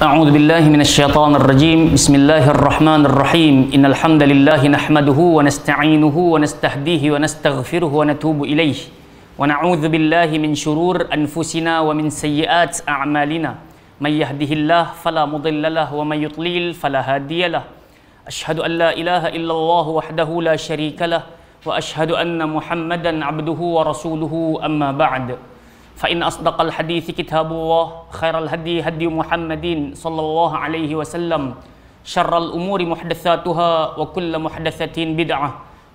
أعوذ بالله من الشيطان الرجيم بسم الله الرحمن الرحيم إن الحمد لله نحمده ونستعينه ونستهديه ونستغفره ونتوب إليه ونعوذ بالله من شرور أنفسنا ومن سيئات أعمالنا من يهده الله فلا مضل له ومن يطليل فلا هادي له أشهد أن لا إله إلا الله وحده لا شريك له وأشهد أن محمدا عبده ورسوله أما بعد فإن أصدق الحديث كتاب الله خير الهدي هدي محمد صلى الله عليه وسلم شر الأمور محدثاتها وكل محدثة بدعة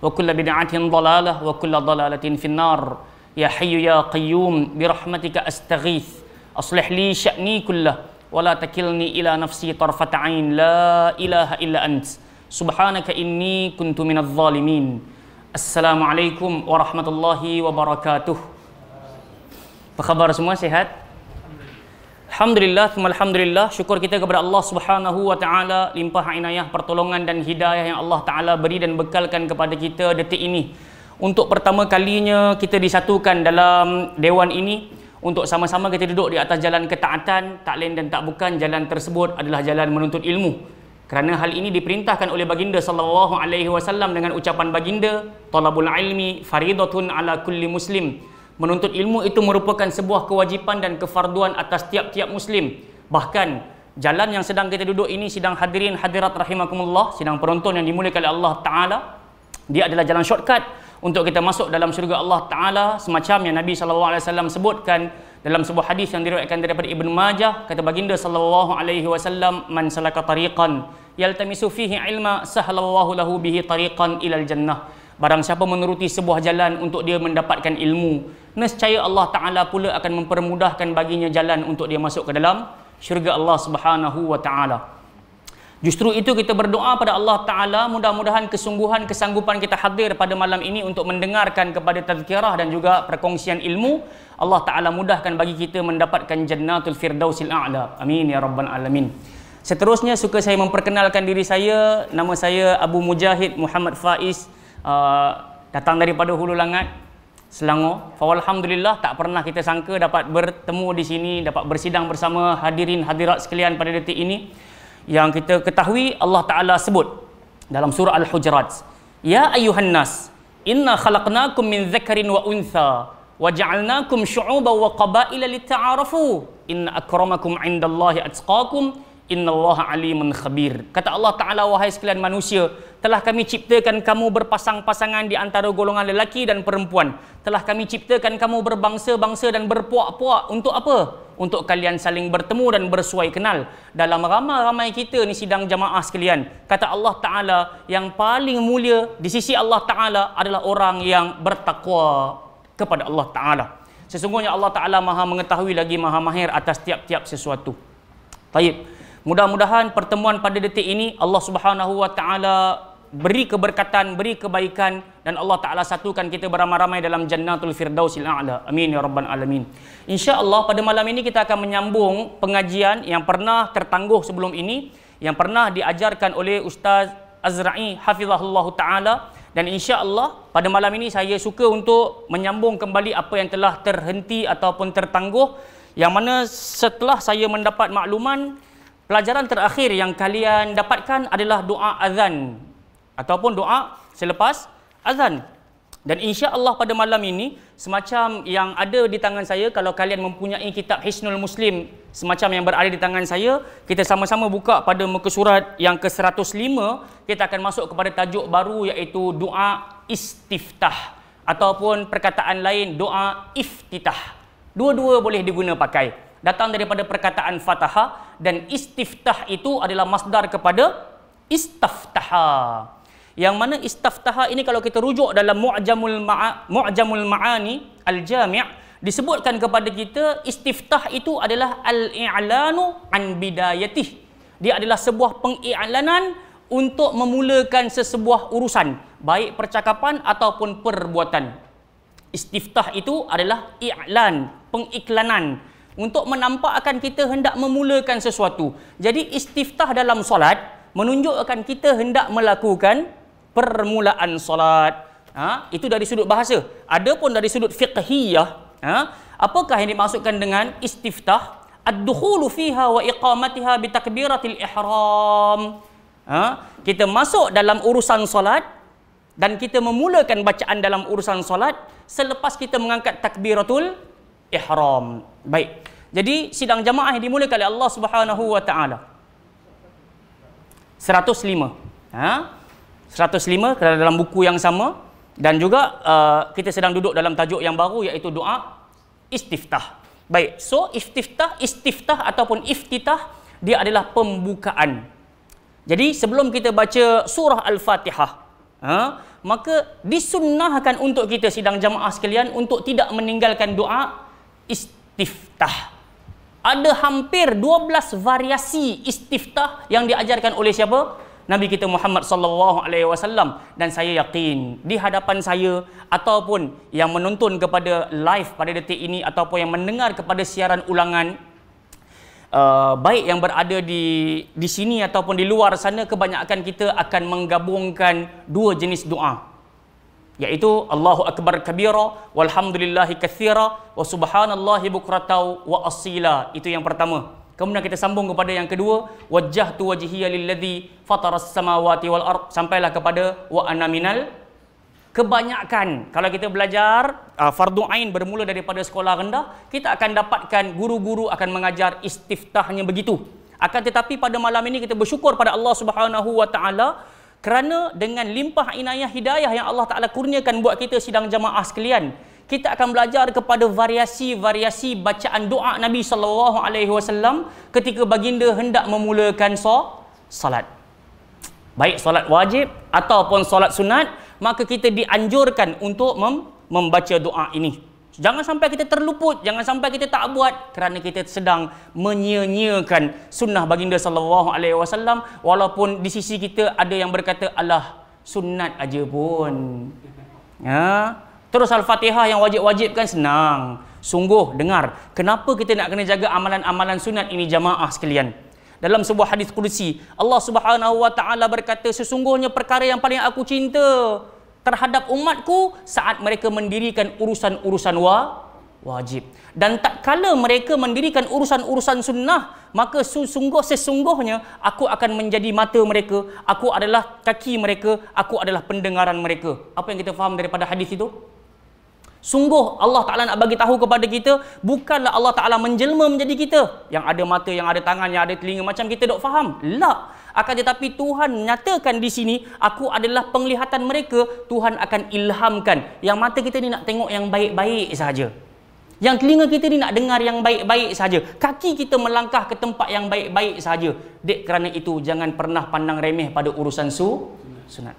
وكل بدعة ضلالة وكل ضلالة في النار يا حي يا قيوم برحمتك أستغيث أصلح لي شأني كله ولا تكلني إلى نفسي طرفة عين لا إله إلا أنت سبحانك إني كنت من الظالمين السلام عليكم ورحمة الله وبركاته Apa khabar semua sihat? Alhamdulillah, alhamdulillah. Syukur kita kepada Allah Subhanahu wa taala limpah inayah pertolongan dan hidayah yang Allah taala beri dan bekalkan kepada kita detik ini. Untuk pertama kalinya kita disatukan dalam dewan ini untuk sama-sama kita duduk di atas jalan ketaatan, tak lain dan tak bukan jalan tersebut adalah jalan menuntut ilmu. Kerana hal ini diperintahkan oleh baginda sallallahu alaihi wasallam dengan ucapan baginda, talabul ilmi faridatun ala kulli muslim. Menuntut ilmu itu merupakan sebuah kewajipan dan kefarduan atas tiap-tiap muslim. Bahkan jalan yang sedang kita duduk ini sidang hadirin hadirat rahimakumullah, sidang penonton yang dimuliakan oleh Allah taala, dia adalah jalan shortcut untuk kita masuk dalam syurga Allah taala semacam yang Nabi sallallahu alaihi wasallam sebutkan dalam sebuah hadis yang diriwayatkan daripada ibn Majah kata baginda sallallahu alaihi wasallam man salaka tariqan yaltamisu fihi ilma sahalallahu lahu bihi tariqan al jannah Barang siapa menuruti sebuah jalan untuk dia mendapatkan ilmu, nescaya Allah Taala pula akan mempermudahkan baginya jalan untuk dia masuk ke dalam syurga Allah Subhanahu wa taala. Justru itu kita berdoa pada Allah Taala mudah-mudahan kesungguhan kesanggupan kita hadir pada malam ini untuk mendengarkan kepada tazkirah dan juga perkongsian ilmu Allah Taala mudahkan bagi kita mendapatkan jannatul firdausil a'la. Amin ya rabbal alamin. Seterusnya suka saya memperkenalkan diri saya nama saya Abu Mujahid Muhammad Faiz Ah, datang daripada Hulu Langat, Selangor. Alhamdulillah tak pernah kita sangka dapat bertemu di sini, dapat bersidang bersama hadirin hadirat sekalian pada detik ini. Yang kita ketahui Allah Ta'ala sebut dalam surah Al-Hujurat. Ya ayuhan nas, inna khalaqnakum min zakarin wa untha, wa ja'alnakum syu'uba wa qaba'ila Taarafu, inna akramakum indallahi atqakum, atsqakum, Innallaha alimun khabir. Kata Allah Taala wahai sekalian manusia, telah kami ciptakan kamu berpasang-pasangan di antara golongan lelaki dan perempuan. Telah kami ciptakan kamu berbangsa-bangsa dan berpuak-puak untuk apa? Untuk kalian saling bertemu dan bersuai kenal. Dalam ramai-ramai kita ni sidang jamaah sekalian, kata Allah Taala yang paling mulia di sisi Allah Taala adalah orang yang bertakwa kepada Allah Taala. Sesungguhnya Allah Taala Maha mengetahui lagi Maha mahir atas tiap-tiap sesuatu. Baik. Mudah-mudahan pertemuan pada detik ini Allah Subhanahu wa taala beri keberkatan, beri kebaikan dan Allah Taala satukan kita beramai-ramai dalam Jannatul Firdausil A'la. Amin ya rabbal alamin. Insya-Allah pada malam ini kita akan menyambung pengajian yang pernah tertangguh sebelum ini yang pernah diajarkan oleh Ustaz Azra'i hafizahullahu taala dan insya-Allah pada malam ini saya suka untuk menyambung kembali apa yang telah terhenti ataupun tertangguh yang mana setelah saya mendapat makluman pelajaran terakhir yang kalian dapatkan adalah doa azan ataupun doa selepas azan. Dan insya Allah pada malam ini semacam yang ada di tangan saya kalau kalian mempunyai kitab Hisnul Muslim semacam yang berada di tangan saya kita sama-sama buka pada muka surat yang ke-105 kita akan masuk kepada tajuk baru iaitu doa istiftah ataupun perkataan lain doa iftitah dua-dua boleh diguna pakai datang daripada perkataan fataha dan istiftah itu adalah masdar kepada istaftaha. Yang mana istaftaha ini kalau kita rujuk dalam Mu'jamul Ma'a Mu'jamul Ma'ani Al-Jami' disebutkan kepada kita istiftah itu adalah al-i'lanu an bidayatih. Dia adalah sebuah pengi'lanan untuk memulakan sesebuah urusan, baik percakapan ataupun perbuatan. Istiftah itu adalah i'lan, pengiklanan untuk menampakkan kita hendak memulakan sesuatu. Jadi istiftah dalam solat menunjukkan kita hendak melakukan permulaan solat. Ha, itu dari sudut bahasa. Adapun dari sudut fiqhiyah, ha, apakah yang dimaksudkan dengan istiftah? Ad-dukhulu fiha wa iqamatiha bi takbiratil ihram. Ha, kita masuk dalam urusan solat dan kita memulakan bacaan dalam urusan solat selepas kita mengangkat takbiratul ihram. Baik. Jadi sidang jamaah yang dimulakan oleh Allah Subhanahu wa taala. 105. Ha? 105 kerana dalam buku yang sama dan juga uh, kita sedang duduk dalam tajuk yang baru iaitu doa istiftah. Baik, so istiftah, istiftah ataupun iftitah dia adalah pembukaan. Jadi sebelum kita baca surah Al-Fatihah, ha? maka disunnahkan untuk kita sidang jamaah sekalian untuk tidak meninggalkan doa istiftah istiftah. Ada hampir 12 variasi istiftah yang diajarkan oleh siapa? Nabi kita Muhammad sallallahu alaihi wasallam dan saya yakin di hadapan saya ataupun yang menonton kepada live pada detik ini ataupun yang mendengar kepada siaran ulangan Uh, baik yang berada di di sini ataupun di luar sana kebanyakan kita akan menggabungkan dua jenis doa yaitu Allahu Akbar Kabira walhamdulillahi katsira wa subhanallahi bukratau wa asila itu yang pertama kemudian kita sambung kepada yang kedua wajjahtu wajhiya lilladzi fataras samawati wal ard sampailah kepada wa Anaminal. kebanyakan kalau kita belajar uh, ah, fardu ain bermula daripada sekolah rendah kita akan dapatkan guru-guru akan mengajar istiftahnya begitu akan tetapi pada malam ini kita bersyukur pada Allah Subhanahu wa taala kerana dengan limpah inayah hidayah yang Allah Ta'ala kurniakan buat kita sidang jamaah sekalian kita akan belajar kepada variasi-variasi bacaan doa Nabi sallallahu alaihi wasallam ketika baginda hendak memulakan salat. Baik salat wajib ataupun salat sunat, maka kita dianjurkan untuk mem- membaca doa ini. Jangan sampai kita terluput, jangan sampai kita tak buat kerana kita sedang menyia-nyiakan sunnah baginda sallallahu alaihi wasallam walaupun di sisi kita ada yang berkata Allah sunat aja pun. Ya. Terus Al-Fatihah yang wajib-wajib kan senang. Sungguh dengar, kenapa kita nak kena jaga amalan-amalan sunat ini jamaah sekalian? Dalam sebuah hadis kursi, Allah Subhanahu wa taala berkata sesungguhnya perkara yang paling aku cinta terhadap umatku saat mereka mendirikan urusan-urusan wa wajib. Dan tak kala mereka mendirikan urusan-urusan sunnah, maka sungguh sesungguhnya aku akan menjadi mata mereka, aku adalah kaki mereka, aku adalah pendengaran mereka. Apa yang kita faham daripada hadis itu? Sungguh Allah Taala nak bagi tahu kepada kita bukanlah Allah Taala menjelma menjadi kita yang ada mata yang ada tangan yang ada telinga macam kita dok faham. Lah akan tetapi Tuhan nyatakan di sini aku adalah penglihatan mereka Tuhan akan ilhamkan yang mata kita ni nak tengok yang baik-baik saja yang telinga kita ni nak dengar yang baik-baik saja kaki kita melangkah ke tempat yang baik-baik saja dek kerana itu jangan pernah pandang remeh pada urusan su sunat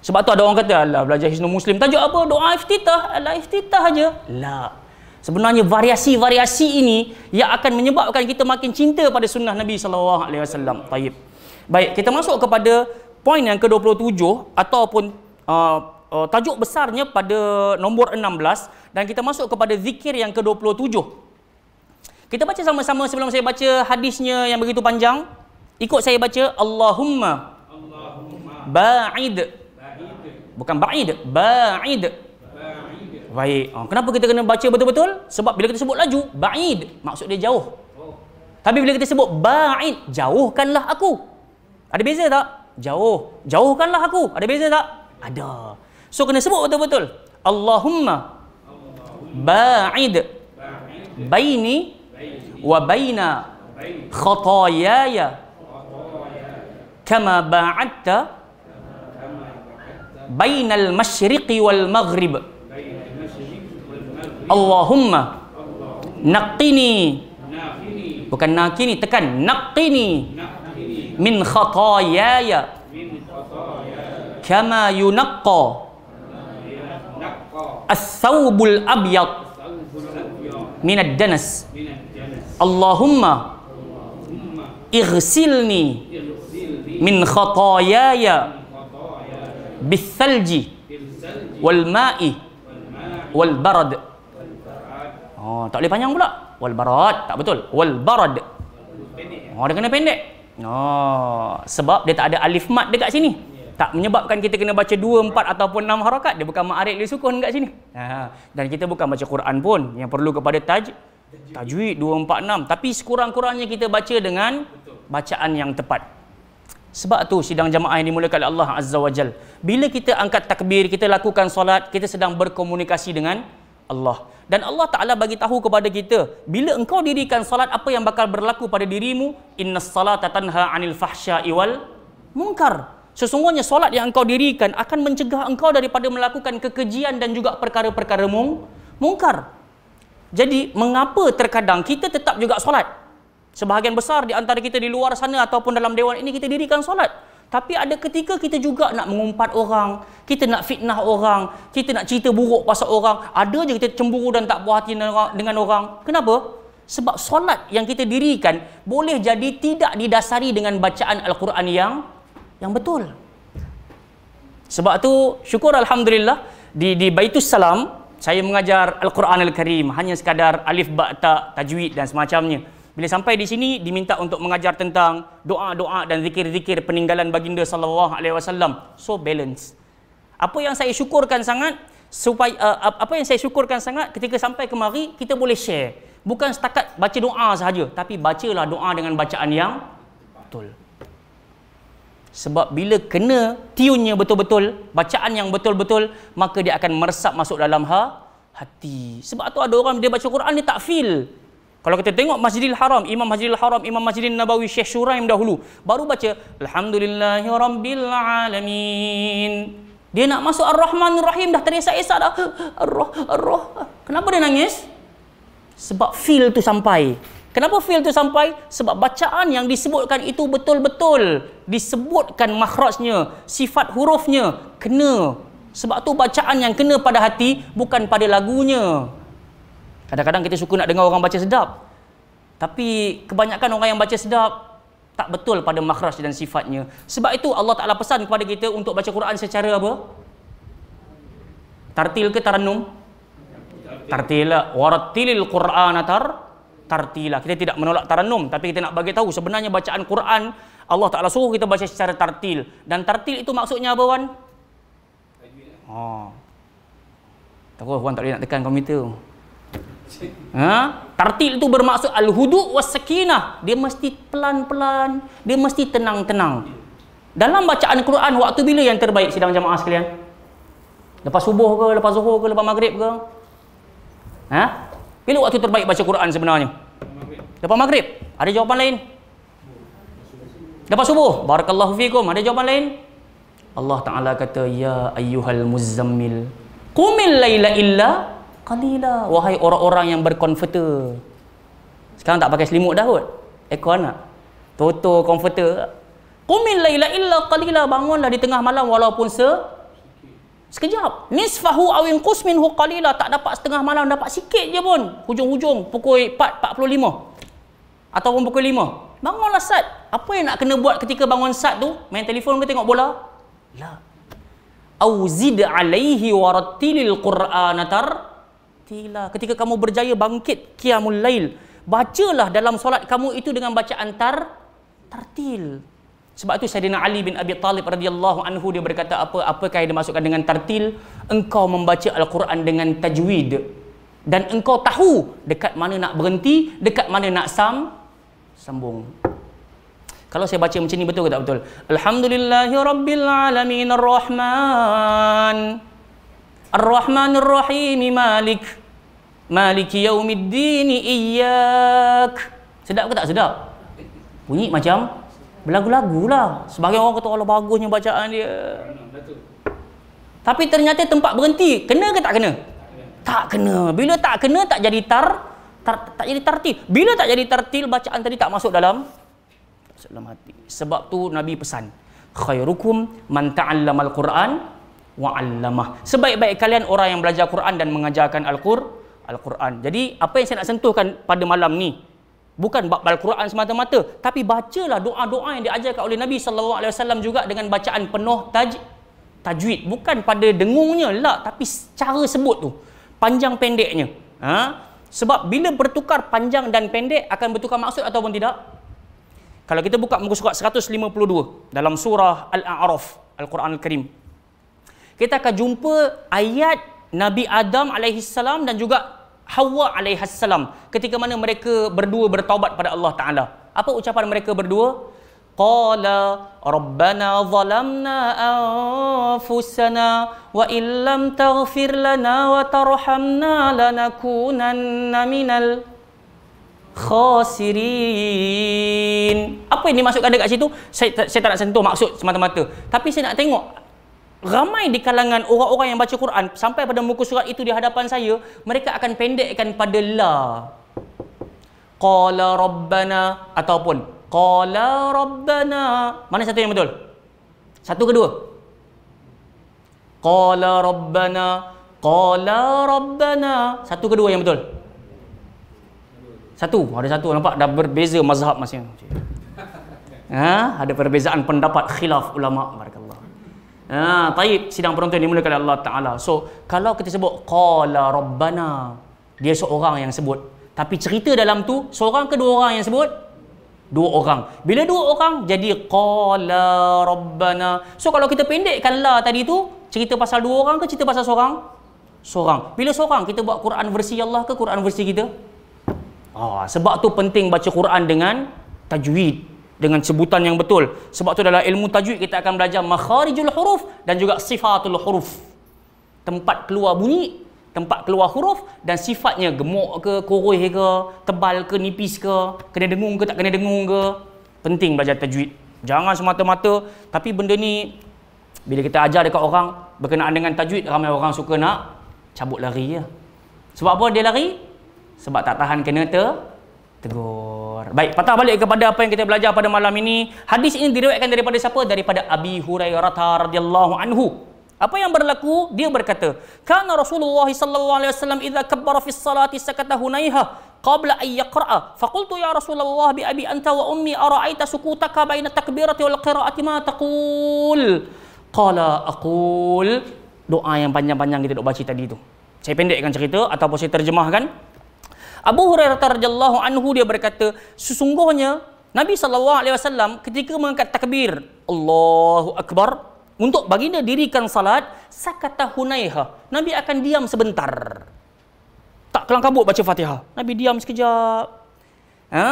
sebab tu ada orang kata Allah belajar Hizno Muslim tajuk apa doa iftitah Allah iftitah aja lah Sebenarnya variasi-variasi ini yang akan menyebabkan kita makin cinta pada sunnah Nabi sallallahu alaihi wasallam. Baik. Baik, kita masuk kepada poin yang ke-27 ataupun uh, uh, tajuk besarnya pada nombor 16 dan kita masuk kepada zikir yang ke-27. Kita baca sama-sama sebelum saya baca hadisnya yang begitu panjang. Ikut saya baca Allahumma Allahumma ba'id ba'id bukan ba'id ba'id Baik. Ha, kenapa kita kena baca betul-betul? Sebab bila kita sebut laju, ba'id, maksud dia jauh. Tapi bila kita sebut ba'id, jauhkanlah aku. Ada beza tak? Jauh. Jauhkanlah aku. Ada beza tak? Ada. So kena sebut betul-betul. Allahumma ba'id baini wa baina khatayaya kama ba'adta al masyriqi wal maghrib. Kama ba'adta Allahumma naqini bukan nakini tekan naqini min khatayaya kama yunaqqa as-sawbul abyad min ad-danas Allahumma اغسلني من خطاياي بالثلج والماء والبرد Oh, tak boleh panjang pula. Wal barad. Tak betul. Wal barad. Oh, dia kena pendek. Oh, sebab dia tak ada alif mat dekat sini. Tak menyebabkan kita kena baca dua, empat ataupun enam harakat. Dia bukan ma'arik li sukun dekat sini. Ha, ha. Dan kita bukan baca Quran pun. Yang perlu kepada taj tajwid dua, empat, enam. Tapi sekurang-kurangnya kita baca dengan bacaan yang tepat. Sebab tu sidang jamaah ini dimulakan oleh Allah Azza wa Jal. Bila kita angkat takbir, kita lakukan solat, kita sedang berkomunikasi dengan Allah dan Allah Taala bagi tahu kepada kita bila engkau dirikan salat apa yang bakal berlaku pada dirimu inna salata tanha anil fahsya'i wal munkar sesungguhnya salat yang engkau dirikan akan mencegah engkau daripada melakukan kekejian dan juga perkara-perkara mung mungkar jadi mengapa terkadang kita tetap juga salat sebahagian besar di antara kita di luar sana ataupun dalam dewan ini kita dirikan salat tapi ada ketika kita juga nak mengumpat orang, kita nak fitnah orang, kita nak cerita buruk pasal orang, ada je kita cemburu dan tak puas hati dengan orang. Kenapa? Sebab solat yang kita dirikan boleh jadi tidak didasari dengan bacaan Al-Quran yang yang betul. Sebab tu syukur Alhamdulillah di, di Baitus Salam saya mengajar Al-Quran Al-Karim hanya sekadar alif, ba, ta, tajwid dan semacamnya. Bila sampai di sini diminta untuk mengajar tentang doa-doa dan zikir-zikir peninggalan baginda sallallahu alaihi wasallam. So balance. Apa yang saya syukurkan sangat supaya uh, apa yang saya syukurkan sangat ketika sampai kemari kita boleh share. Bukan setakat baca doa sahaja tapi bacalah doa dengan bacaan yang betul. Sebab bila kena tiunnya betul-betul, bacaan yang betul-betul, maka dia akan meresap masuk dalam ha, hati. Sebab tu ada orang dia baca Quran dia tak feel. Kalau kita tengok Masjidil Haram, Imam Masjidil Haram, Imam Masjidil Nabawi Syekh Shuraim dahulu, baru baca alhamdulillahirabbil alamin. Dia nak masuk ar rahman ar Rahim dah teresak-esak dah. Ar-Rah, Ar-Rah. Kenapa dia nangis? Sebab feel tu sampai. Kenapa feel tu sampai? Sebab bacaan yang disebutkan itu betul-betul disebutkan makhrajnya, sifat hurufnya kena. Sebab tu bacaan yang kena pada hati bukan pada lagunya. Kadang-kadang kita suka nak dengar orang baca sedap. Tapi kebanyakan orang yang baca sedap tak betul pada makhraj dan sifatnya. Sebab itu Allah Taala pesan kepada kita untuk baca Quran secara apa? Tartil ke tarannum? Tartil. Lah. Waratilil Quran tar? tartila. Lah. Kita tidak menolak tarannum tapi kita nak bagi tahu sebenarnya bacaan Quran Allah Taala suruh kita baca secara tartil dan tartil itu maksudnya apa wan? Oh. Lah. Ha. Takut wan tak boleh nak tekan komputer Ha? Tartil tu bermaksud al hudu wa sakinah. Dia mesti pelan-pelan. Dia mesti tenang-tenang. Dalam bacaan Quran, waktu bila yang terbaik sidang jamaah sekalian? Lepas subuh ke? Lepas zuhur ke? Lepas maghrib ke? Ha? Bila waktu terbaik baca Quran sebenarnya? Lepas maghrib. Ada jawapan lain? Lepas subuh. Barakallahu fikum. Ada jawapan lain? Allah Ta'ala kata, Ya ayyuhal muzzammil. Qumil layla illa Qalila wahai orang-orang yang berkonverter. Sekarang tak pakai selimut dah kot. Ekor anak. Toto konverter. Qumil laila illa qalila bangunlah di tengah malam walaupun se sekejap. Nisfahu aw inqus minhu qalila tak dapat setengah malam dapat sikit je pun. Hujung-hujung pukul 4.45 pun pukul 5. Bangunlah sat. Apa yang nak kena buat ketika bangun sat tu? Main telefon ke tengok bola? La. Auzid alaihi warattilil qur'ana tar Ikhtilah. Ketika kamu berjaya bangkit Qiyamul Lail, bacalah dalam solat kamu itu dengan bacaan tar tartil. Sebab itu Sayyidina Ali bin Abi Talib radhiyallahu anhu dia berkata apa? Apakah yang dimasukkan dengan tartil? Engkau membaca Al-Quran dengan tajwid. Dan engkau tahu dekat mana nak berhenti, dekat mana nak sam, sambung. Kalau saya baca macam ni betul ke tak betul? Alhamdulillahirabbil alamin arrahman. Al-Rahman, الرحيم rahim مالك يوم الدين إياك sedap ke tak sedap bunyi macam berlagu-lagu lah sebagai orang kata Allah bagusnya bacaan dia tapi ternyata tempat berhenti kena ke tak kena tak kena bila tak kena tak jadi tar, tar tak jadi tartil bila tak jadi tartil bacaan tadi tak masuk dalam sebab tu Nabi pesan khairukum man al quran wa 'allamah. Sebaik-baik kalian orang yang belajar Quran dan mengajarkan Al-Qur'an. Al Jadi apa yang saya nak sentuhkan pada malam ni bukan bab Al-Quran semata-mata, tapi bacalah doa-doa yang diajarkan oleh Nabi sallallahu alaihi wasallam juga dengan bacaan penuh taj tajwid. Bukan pada dengungnya lah, tapi cara sebut tu. Panjang pendeknya. Ha? Sebab bila bertukar panjang dan pendek akan bertukar maksud ataupun tidak? Kalau kita buka muka surat 152 dalam surah Al-A'raf Al-Quran Al-Karim kita akan jumpa ayat Nabi Adam alaihi salam dan juga Hawa alaihi salam ketika mana mereka berdua bertaubat pada Allah Taala. Apa ucapan mereka berdua? Qala rabbana zalamna anfusana wa illam taghfir lana wa tarhamna lanakunanna minal khasirin. Apa yang dimasukkan dekat situ? Saya, saya tak nak sentuh maksud semata-mata. Tapi saya nak tengok ramai di kalangan orang-orang yang baca Quran sampai pada muka surat itu di hadapan saya mereka akan pendekkan pada la qala rabbana ataupun qala rabbana mana satu yang betul satu kedua qala rabbana qala rabbana satu kedua yang betul satu ada satu nampak dah berbeza mazhab masing-masing ha ada perbezaan pendapat khilaf ulama mereka Ha, taib sidang penonton dimulakan oleh Allah Ta'ala. So, kalau kita sebut Qala Rabbana, dia seorang yang sebut. Tapi cerita dalam tu, seorang ke dua orang yang sebut? Dua orang. Bila dua orang, jadi Qala Rabbana. So, kalau kita pendekkan La tadi tu, cerita pasal dua orang ke cerita pasal seorang? Seorang. Bila seorang, kita buat Quran versi Allah ke Quran versi kita? Ah, sebab tu penting baca Quran dengan tajwid dengan sebutan yang betul sebab tu dalam ilmu tajwid kita akan belajar makharijul huruf dan juga sifatul huruf tempat keluar bunyi tempat keluar huruf dan sifatnya gemuk ke kurus ke tebal ke nipis ke kena dengung ke tak kena dengung ke penting belajar tajwid jangan semata-mata tapi benda ni bila kita ajar dekat orang berkenaan dengan tajwid ramai orang suka nak cabut lari ya sebab apa dia lari sebab tak tahan kena ter tegur. Baik, patah balik kepada apa yang kita belajar pada malam ini. Hadis ini diriwayatkan daripada siapa? Daripada Abi Hurairah radhiyallahu anhu. Apa yang berlaku? Dia berkata, "Kana Rasulullah sallallahu alaihi wasallam idza kabbara fi salati sakata Hunayha qabla an yaqra'a." Faqultu ya Rasulullah bi abi anta wa ummi ara'aita sukutaka baina takbirati wal qira'ati ma taqul? Qala aqul doa yang panjang-panjang kita dok baca tadi tu. Saya pendekkan cerita ataupun saya terjemahkan. Abu Hurairah radhiyallahu anhu dia berkata, sesungguhnya Nabi sallallahu alaihi wasallam ketika mengangkat takbir, Allahu akbar, untuk baginda dirikan salat, sakata Hunayha. Nabi akan diam sebentar. Tak kelang kabut baca Fatihah. Nabi diam sekejap. Ha?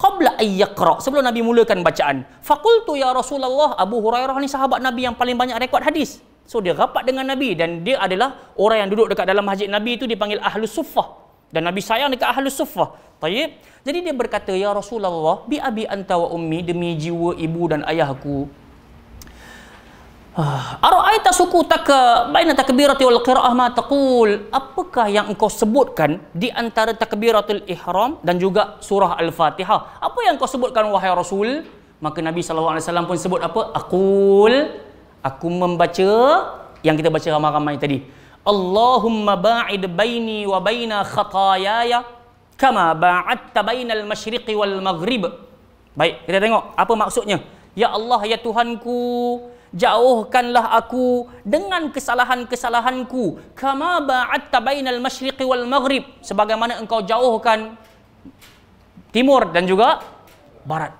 Qabla ayyakra. Sebelum Nabi mulakan bacaan. Fakultu ya Rasulullah Abu Hurairah ni sahabat Nabi yang paling banyak rekod hadis. So dia rapat dengan Nabi dan dia adalah orang yang duduk dekat dalam masjid Nabi itu dipanggil Ahlus Sufah dan Nabi sayang dekat ahlu sufah tayyib jadi dia berkata ya Rasulullah bi abi anta wa ummi demi jiwa ibu dan ayahku ah, Ara'aita suku taka baina takbiratil wal qira'ah ma taqul? Apakah yang engkau sebutkan di antara takbiratul ihram dan juga surah al-Fatihah? Apa yang engkau sebutkan wahai Rasul? Maka Nabi SAW pun sebut apa? Aqul. Aku membaca yang kita baca ramai-ramai tadi. Allahumma ba'id baini wa baina khatayaya kama ba'adta al masyriq wal maghrib. Baik, kita tengok apa maksudnya. Ya Allah ya Tuhanku, jauhkanlah aku dengan kesalahan-kesalahanku kama ba'adta al masyriq wal maghrib sebagaimana engkau jauhkan timur dan juga barat.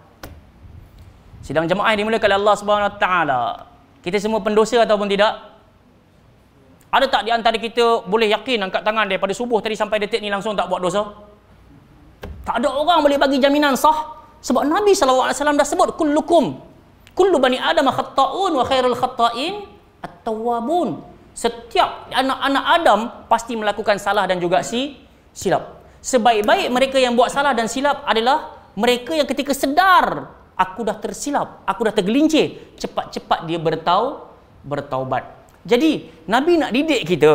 Sidang jemaah ini dimulakan oleh Allah Subhanahu Wa Taala. Kita semua pendosa ataupun tidak? Ada tak di antara kita boleh yakin angkat tangan daripada subuh tadi sampai detik ni langsung tak buat dosa? Tak ada orang boleh bagi jaminan sah sebab Nabi SAW dah sebut kullukum kullu bani adam khata'un wa khairul khata'in at-tawwabun. Setiap anak-anak Adam pasti melakukan salah dan juga si silap. Sebaik-baik mereka yang buat salah dan silap adalah mereka yang ketika sedar aku dah tersilap, aku dah tergelincir, cepat-cepat dia bertau bertaubat. Jadi Nabi nak didik kita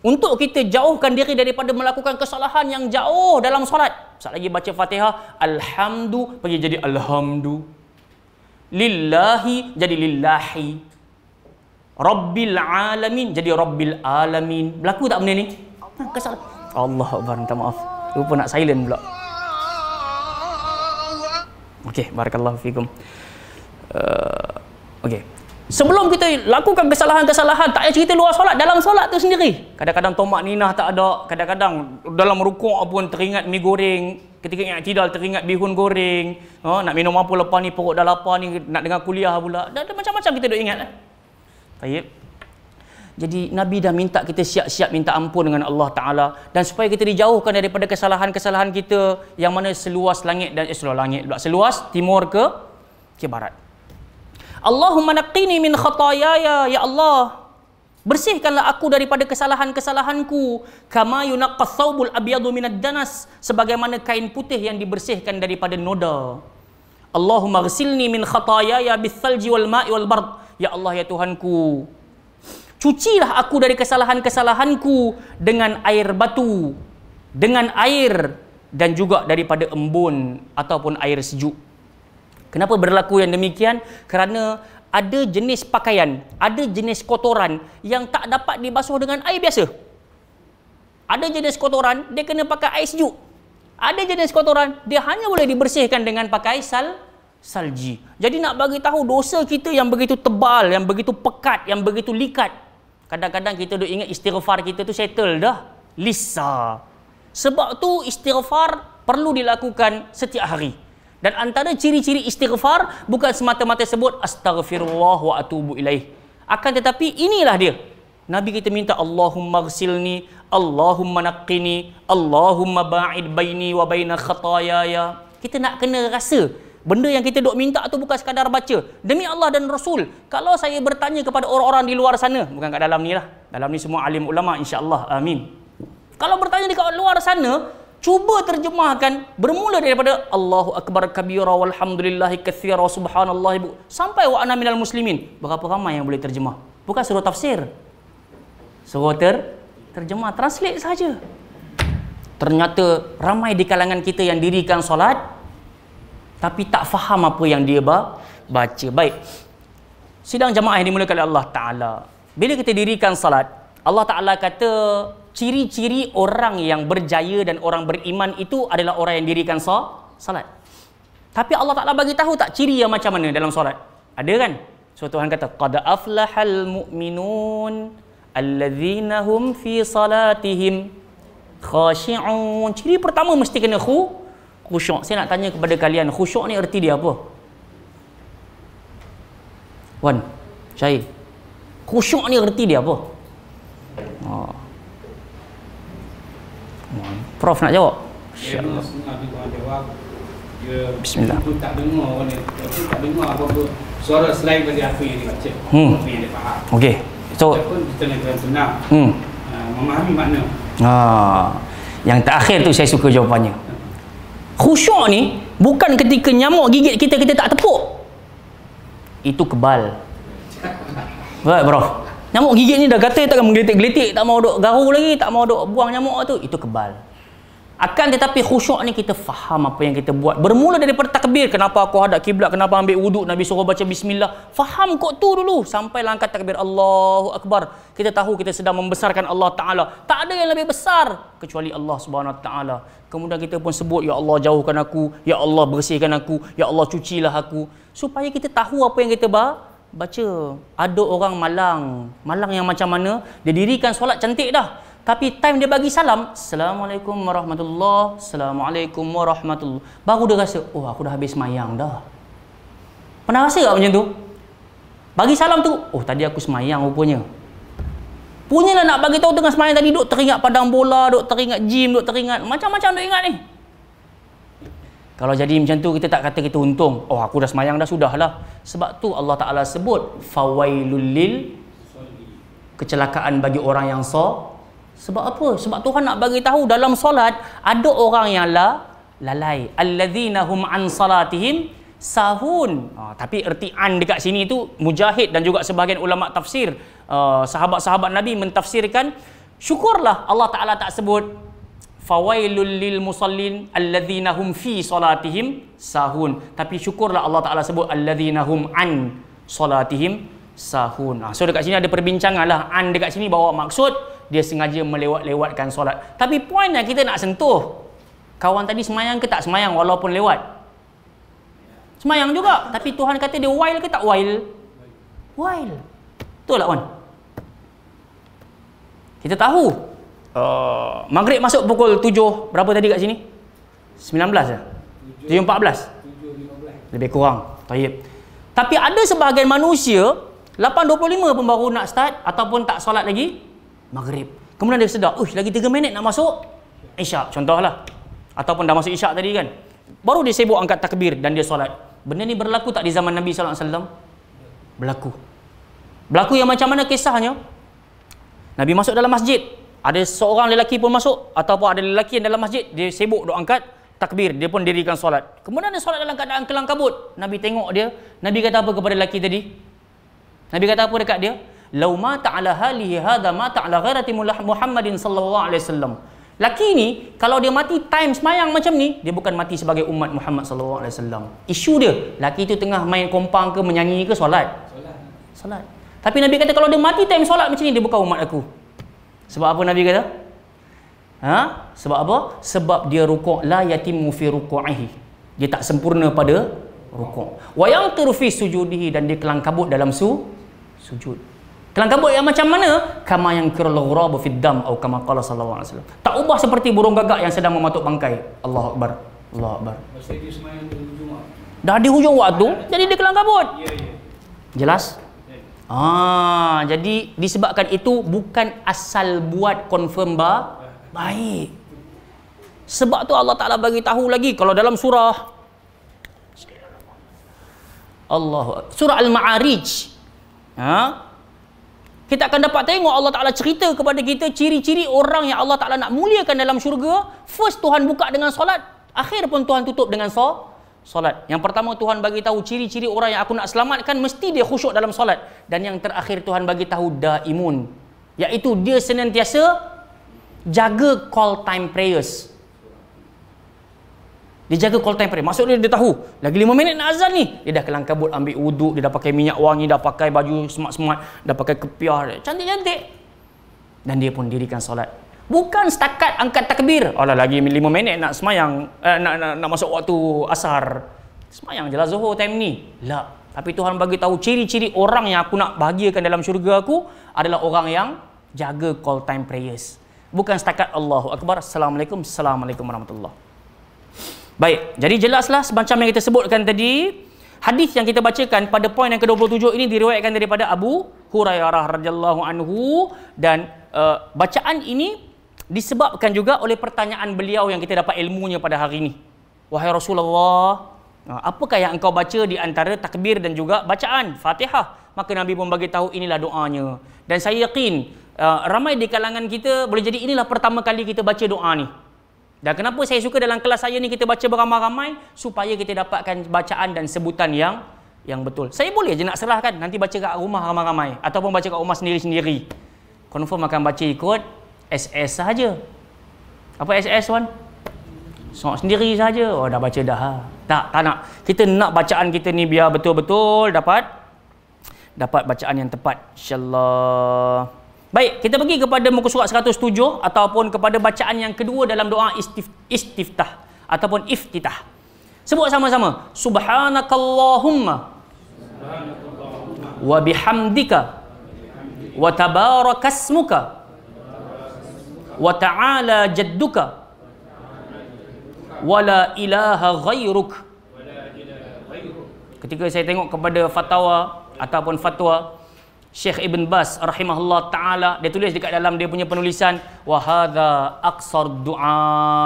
untuk kita jauhkan diri daripada melakukan kesalahan yang jauh dalam solat. Sat lagi baca Fatihah, alhamdu pergi jadi alhamdu. Lillahi jadi lillahi. Rabbil alamin jadi rabbil alamin. Berlaku tak benda ni? Ha, kesalahan. Allah Akbar, minta maaf. Lupa nak silent pula. Okey, barakallahu fikum. Uh, Okey. Sebelum kita lakukan kesalahan-kesalahan, tak payah cerita luar solat, dalam solat tu sendiri. Kadang-kadang tomak ninah tak ada, kadang-kadang dalam rukuk pun teringat mi goreng, ketika ingat tidal teringat bihun goreng, ha, nak minum apa lepas ni, perut dah lapar ni, nak dengar kuliah pula. Dan ada macam-macam kita duk ingat. Eh. Baik. Jadi Nabi dah minta kita siap-siap minta ampun dengan Allah Ta'ala dan supaya kita dijauhkan daripada kesalahan-kesalahan kita yang mana seluas langit dan eh, seluas langit pula seluas timur ke ke barat. Allahumma naqqini min khatayaya ya Allah bersihkanlah aku daripada kesalahan-kesalahanku kama yunaqqa thawbul abyadu minad danas sebagaimana kain putih yang dibersihkan daripada noda Allahumma ghsilni min khatayaya bithalji wal ma'i wal bard ya Allah ya Tuhanku cucilah aku dari kesalahan-kesalahanku dengan air batu dengan air dan juga daripada embun ataupun air sejuk Kenapa berlaku yang demikian? Kerana ada jenis pakaian, ada jenis kotoran yang tak dapat dibasuh dengan air biasa. Ada jenis kotoran, dia kena pakai air sejuk. Ada jenis kotoran, dia hanya boleh dibersihkan dengan pakai sal salji. Jadi nak bagi tahu dosa kita yang begitu tebal, yang begitu pekat, yang begitu likat. Kadang-kadang kita duk ingat istighfar kita tu settle dah. Lisa. Sebab tu istighfar perlu dilakukan setiap hari. Dan antara ciri-ciri istighfar bukan semata-mata sebut astaghfirullah wa atubu ilaih. Akan tetapi inilah dia. Nabi kita minta Allahumma ghsilni, Allahumma naqqini, Allahumma ba'id baini wa baina khataayaaya. Kita nak kena rasa benda yang kita dok minta tu bukan sekadar baca. Demi Allah dan Rasul, kalau saya bertanya kepada orang-orang di luar sana, bukan kat dalam ni lah. Dalam ni semua alim ulama insya-Allah. Amin. Kalau bertanya dekat luar sana, cuba terjemahkan bermula daripada Allahu akbar kabira walhamdulillah katsira subhanallah ibu sampai wa ana minal muslimin berapa ramai yang boleh terjemah bukan suruh tafsir suruh ter terjemah translate saja ternyata ramai di kalangan kita yang dirikan solat tapi tak faham apa yang dia ba baca baik sidang jemaah yang dimulakan oleh Allah taala bila kita dirikan solat Allah taala kata ciri-ciri orang yang berjaya dan orang beriman itu adalah orang yang dirikan so, salat. Tapi Allah Taala bagi tahu tak ciri yang macam mana dalam solat? Ada kan? So Tuhan kata qad aflahal mu'minun alladhina hum fi salatihim khashi'un. Ciri pertama mesti kena khu khusyuk. Saya nak tanya kepada kalian, khusyuk ni erti dia apa? Wan, Syahid. Khusyuk ni erti dia apa? Oh. Prof nak jawab? InsyaAllah. Bismillah. tak dengar orang tak dengar apa-apa suara selain dari apa yang dibaca. Hmm. Apa yang faham. Okey. So, kita pun kita nak senang. Hmm. Uh, memahami makna. Ha. Ah. Yang terakhir tu saya suka jawapannya. Khusyuk ni bukan ketika nyamuk gigit kita kita tak tepuk. Itu kebal. Baik, bro. Nyamuk gigit ni dah kata takkan menggelitik gelitik, tak mau duk garu lagi, tak mau duk buang nyamuk tu, itu kebal. Akan tetapi khusyuk ni kita faham apa yang kita buat. Bermula daripada takbir. Kenapa aku hadap kiblat? Kenapa ambil wuduk? Nabi suruh baca bismillah. Faham kok tu dulu. Sampai langkah lah takbir. Allahu Akbar. Kita tahu kita sedang membesarkan Allah Ta'ala. Tak ada yang lebih besar. Kecuali Allah Subhanahu Taala. Kemudian kita pun sebut. Ya Allah jauhkan aku. Ya Allah bersihkan aku. Ya Allah cucilah aku. Supaya kita tahu apa yang kita bahas baca ada orang malang malang yang macam mana dia dirikan solat cantik dah tapi time dia bagi salam, Assalamualaikum warahmatullahi Assalamualaikum warahmatullahi Baru dia rasa, oh aku dah habis semayang dah. Pernah rasa tak macam tu? Bagi salam tu, oh tadi aku semayang rupanya. Punyalah nak bagi tahu tengah semayang tadi, duk teringat padang bola, duk teringat gym, duk teringat macam-macam duk ingat ni. Kalau jadi macam tu kita tak kata kita untung. Oh aku dah semayang dah sudahlah. Sebab tu Allah Taala sebut fawailulil kecelakaan bagi orang yang so sebab apa? Sebab Tuhan nak bagi tahu dalam solat ada orang yang la lalai. Alladzina hum an salatihim sahun. Oh, tapi erti an dekat sini tu mujahid dan juga sebahagian ulama tafsir uh, sahabat-sahabat Nabi mentafsirkan syukurlah Allah Taala tak sebut fawailul lil musallin alladzina hum fi salatihim sahun. Tapi syukurlah Allah Taala sebut alladzina hum an salatihim sahun. Nah, so dekat sini ada perbincangan lah an dekat sini bawa maksud dia sengaja melewat-lewatkan solat. Tapi poin yang kita nak sentuh, kawan tadi semayang ke tak semayang walaupun lewat? Semayang juga. Tapi Tuhan kata dia wild ke tak wild? Wild. Betul tak, Wan? Kita tahu. Uh, Maghrib masuk pukul 7. Berapa tadi kat sini? 19 ya? 7.14? 7.15. 7.15. Lebih kurang. Tayyip. Tapi ada sebahagian manusia, 8.25 pun baru nak start ataupun tak solat lagi. Maghrib. Kemudian dia sedar, uh, lagi 3 minit nak masuk Isyak contohlah. Ataupun dah masuk Isyak tadi kan. Baru dia sibuk angkat takbir dan dia solat. Benda ni berlaku tak di zaman Nabi Sallallahu Alaihi Wasallam? Berlaku. Berlaku yang macam mana kisahnya? Nabi masuk dalam masjid. Ada seorang lelaki pun masuk. Ataupun ada lelaki yang dalam masjid. Dia sibuk duk angkat takbir. Dia pun dirikan solat. Kemudian dia solat dalam keadaan kelang kabut. Nabi tengok dia. Nabi kata apa kepada lelaki tadi? Nabi kata apa dekat dia? Lau ma ta'ala halihi hadha ma ta'ala gharati Muhammadin sallallahu alaihi sallam. Laki ni kalau dia mati time semayang macam ni, dia bukan mati sebagai umat Muhammad sallallahu alaihi wasallam. Isu dia, laki tu tengah main kompang ke menyanyi ke solat? Solat. Solat. Tapi Nabi kata kalau dia mati time solat macam ni, dia bukan umat aku. Sebab apa Nabi kata? Ha? Sebab apa? Sebab dia rukuk la yatimu fi ruku'ihi. Dia tak sempurna pada rukuk. Wa yang terfi sujudihi dan dia kelangkabut dalam su sujud. Kelang kabut yang macam mana? Kama yang kira kerlaghrabu fiddam atau kama qala sallallahu alaihi wasallam. Tak ubah seperti burung gagak yang sedang mematuk bangkai. Allah akbar. Allah akbar. Dah di hujung waktu, ya, ya. jadi dia kelam kabut. Ya, Jelas? Ah, jadi disebabkan itu bukan asal buat confirm ba baik. Sebab tu Allah Taala bagi tahu lagi kalau dalam surah Allah surah Al-Ma'arij. Ha? kita akan dapat tengok Allah Ta'ala cerita kepada kita ciri-ciri orang yang Allah Ta'ala nak muliakan dalam syurga. First Tuhan buka dengan solat. Akhir pun Tuhan tutup dengan so solat. Yang pertama Tuhan bagi tahu ciri-ciri orang yang aku nak selamatkan mesti dia khusyuk dalam solat. Dan yang terakhir Tuhan bagi tahu daimun. Iaitu dia senantiasa jaga call time prayers. Dia jaga call time prayer. Maksudnya dia tahu. Lagi lima minit nak azan ni. Dia dah kelang kabut ambil wuduk. Dia dah pakai minyak wangi. Dah pakai baju smart-smart. Dah pakai kepiah. Cantik-cantik. Dan dia pun dirikan solat. Bukan setakat angkat takbir. Alah lagi lima minit nak semayang. Eh, nak, nak, nak, masuk waktu asar. Semayang je lah zuhur time ni. Lah. Tapi Tuhan bagi tahu ciri-ciri orang yang aku nak bahagiakan dalam syurga aku adalah orang yang jaga call time prayers. Bukan setakat Allahu Akbar. Assalamualaikum. Assalamualaikum warahmatullahi Baik, jadi jelaslah semacam yang kita sebutkan tadi, hadis yang kita bacakan pada poin yang ke-27 ini diriwayatkan daripada Abu Hurairah radhiyallahu anhu dan uh, bacaan ini disebabkan juga oleh pertanyaan beliau yang kita dapat ilmunya pada hari ini. Wahai Rasulullah, uh, apakah yang engkau baca di antara takbir dan juga bacaan Fatihah? Maka Nabi pun bagi tahu inilah doanya. Dan saya yakin uh, ramai di kalangan kita boleh jadi inilah pertama kali kita baca doa ni. Dan kenapa saya suka dalam kelas saya ni kita baca beramai-ramai supaya kita dapatkan bacaan dan sebutan yang yang betul. Saya boleh je nak serahkan nanti baca kat rumah ramai-ramai ataupun baca kat rumah sendiri-sendiri. Confirm akan baca ikut SS saja. Apa SS Wan? Sok sendiri saja. Oh dah baca dah. Ha. Tak, tak nak. Kita nak bacaan kita ni biar betul-betul dapat dapat bacaan yang tepat. Insya-Allah. Baik, kita pergi kepada muka surat 107 ataupun kepada bacaan yang kedua dalam doa istif, istiftah ataupun iftitah. Sebut sama-sama. Subhanakallahumma wa bihamdika wa tabarakasmuka wa ta'ala jadduka wa la ilaha ghairuk. Ketika saya tengok kepada fatwa ataupun fatwa Syekh Ibn Bas rahimahullah taala dia tulis dekat dalam dia punya penulisan wahada hadza aqsar du'a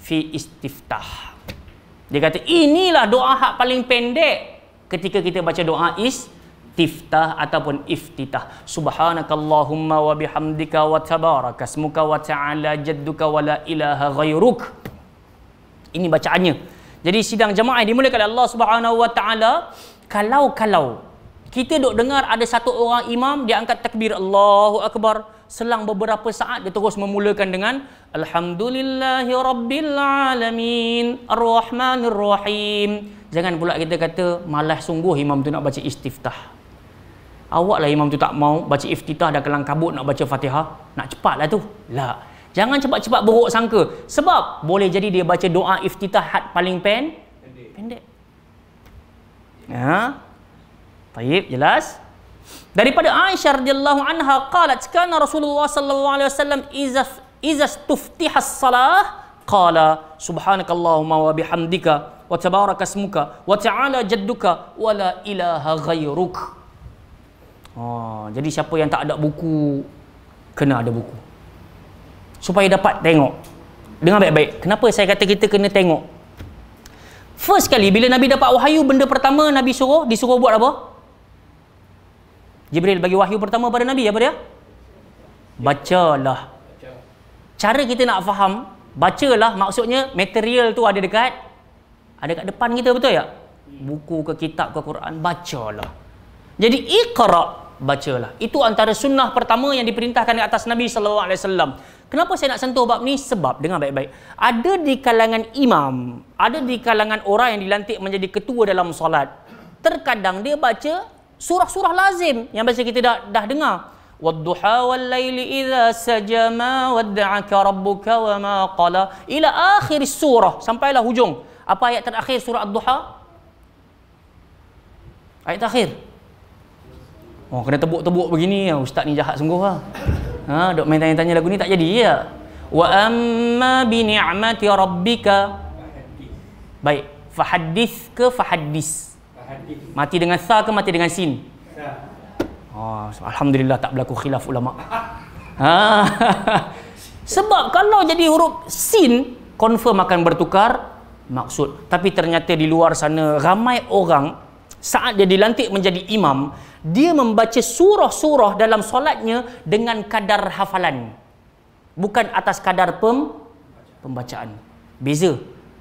fi istiftah. Dia kata inilah doa hak paling pendek ketika kita baca doa istiftah ataupun iftitah. Subhanakallahumma wa bihamdika wa tabarakasmuka wa ta'ala jadduka wa la ilaha ghairuk. Ini bacaannya. Jadi sidang jemaah dimulakan oleh Allah Subhanahu wa taala kalau kalau kita duk dengar ada satu orang imam dia angkat takbir Allahu akbar selang beberapa saat dia terus memulakan dengan alhamdulillahi rabbil alamin arrahmanir rahim. Jangan pula kita kata malas sungguh imam tu nak baca istiftah. Awaklah imam tu tak mau baca iftitah dah kelang kabut nak baca Fatihah, nak cepatlah tu. Lah. Jangan cepat-cepat buruk sangka sebab boleh jadi dia baca doa iftitah had paling pen pendek. pendek. Ha? Tayyib jelas. Daripada Aisyah radhiyallahu anha qalat kana Rasulullah sallallahu alaihi wasallam iza iza tuftiha salah qala subhanakallahumma wa bihamdika wa tabarakasmuka. wa ta'ala jadduka wa la ilaha ghairuk. Oh, ah, jadi siapa yang tak ada buku kena ada buku. Supaya dapat tengok. Dengar baik-baik. Kenapa saya kata kita kena tengok? First kali bila Nabi dapat wahyu benda pertama Nabi suruh disuruh buat apa? Jibril bagi wahyu pertama pada Nabi apa dia? Bacalah. Cara kita nak faham, bacalah maksudnya material tu ada dekat ada dekat depan kita betul tak? Buku ke kitab ke Quran, bacalah. Jadi iqra bacalah. Itu antara sunnah pertama yang diperintahkan di atas Nabi sallallahu alaihi wasallam. Kenapa saya nak sentuh bab ni? Sebab dengan baik-baik. Ada di kalangan imam, ada di kalangan orang yang dilantik menjadi ketua dalam solat. Terkadang dia baca surah-surah lazim yang biasa kita dah, dah dengar. Wadduha wal laili idza saja ma wad'aka rabbuka wa ma qala ila akhir surah sampailah hujung. Apa ayat terakhir surah Ad-Duha? Ayat terakhir. Oh kena tebuk-tebuk begini ya ustaz ni jahat sungguh ah. Ha dok main tanya-tanya lagu ni tak jadi ya. Wa amma bi ni'mati rabbika. Baik, fahaddis ke fahaddis? Mati dengan sa ke mati dengan sin? Sa. Oh, alhamdulillah tak berlaku khilaf ulama. ha. Sebab kalau jadi huruf sin confirm akan bertukar maksud. Tapi ternyata di luar sana ramai orang saat dia dilantik menjadi imam, dia membaca surah-surah dalam solatnya dengan kadar hafalan. Bukan atas kadar pem pembacaan. Beza.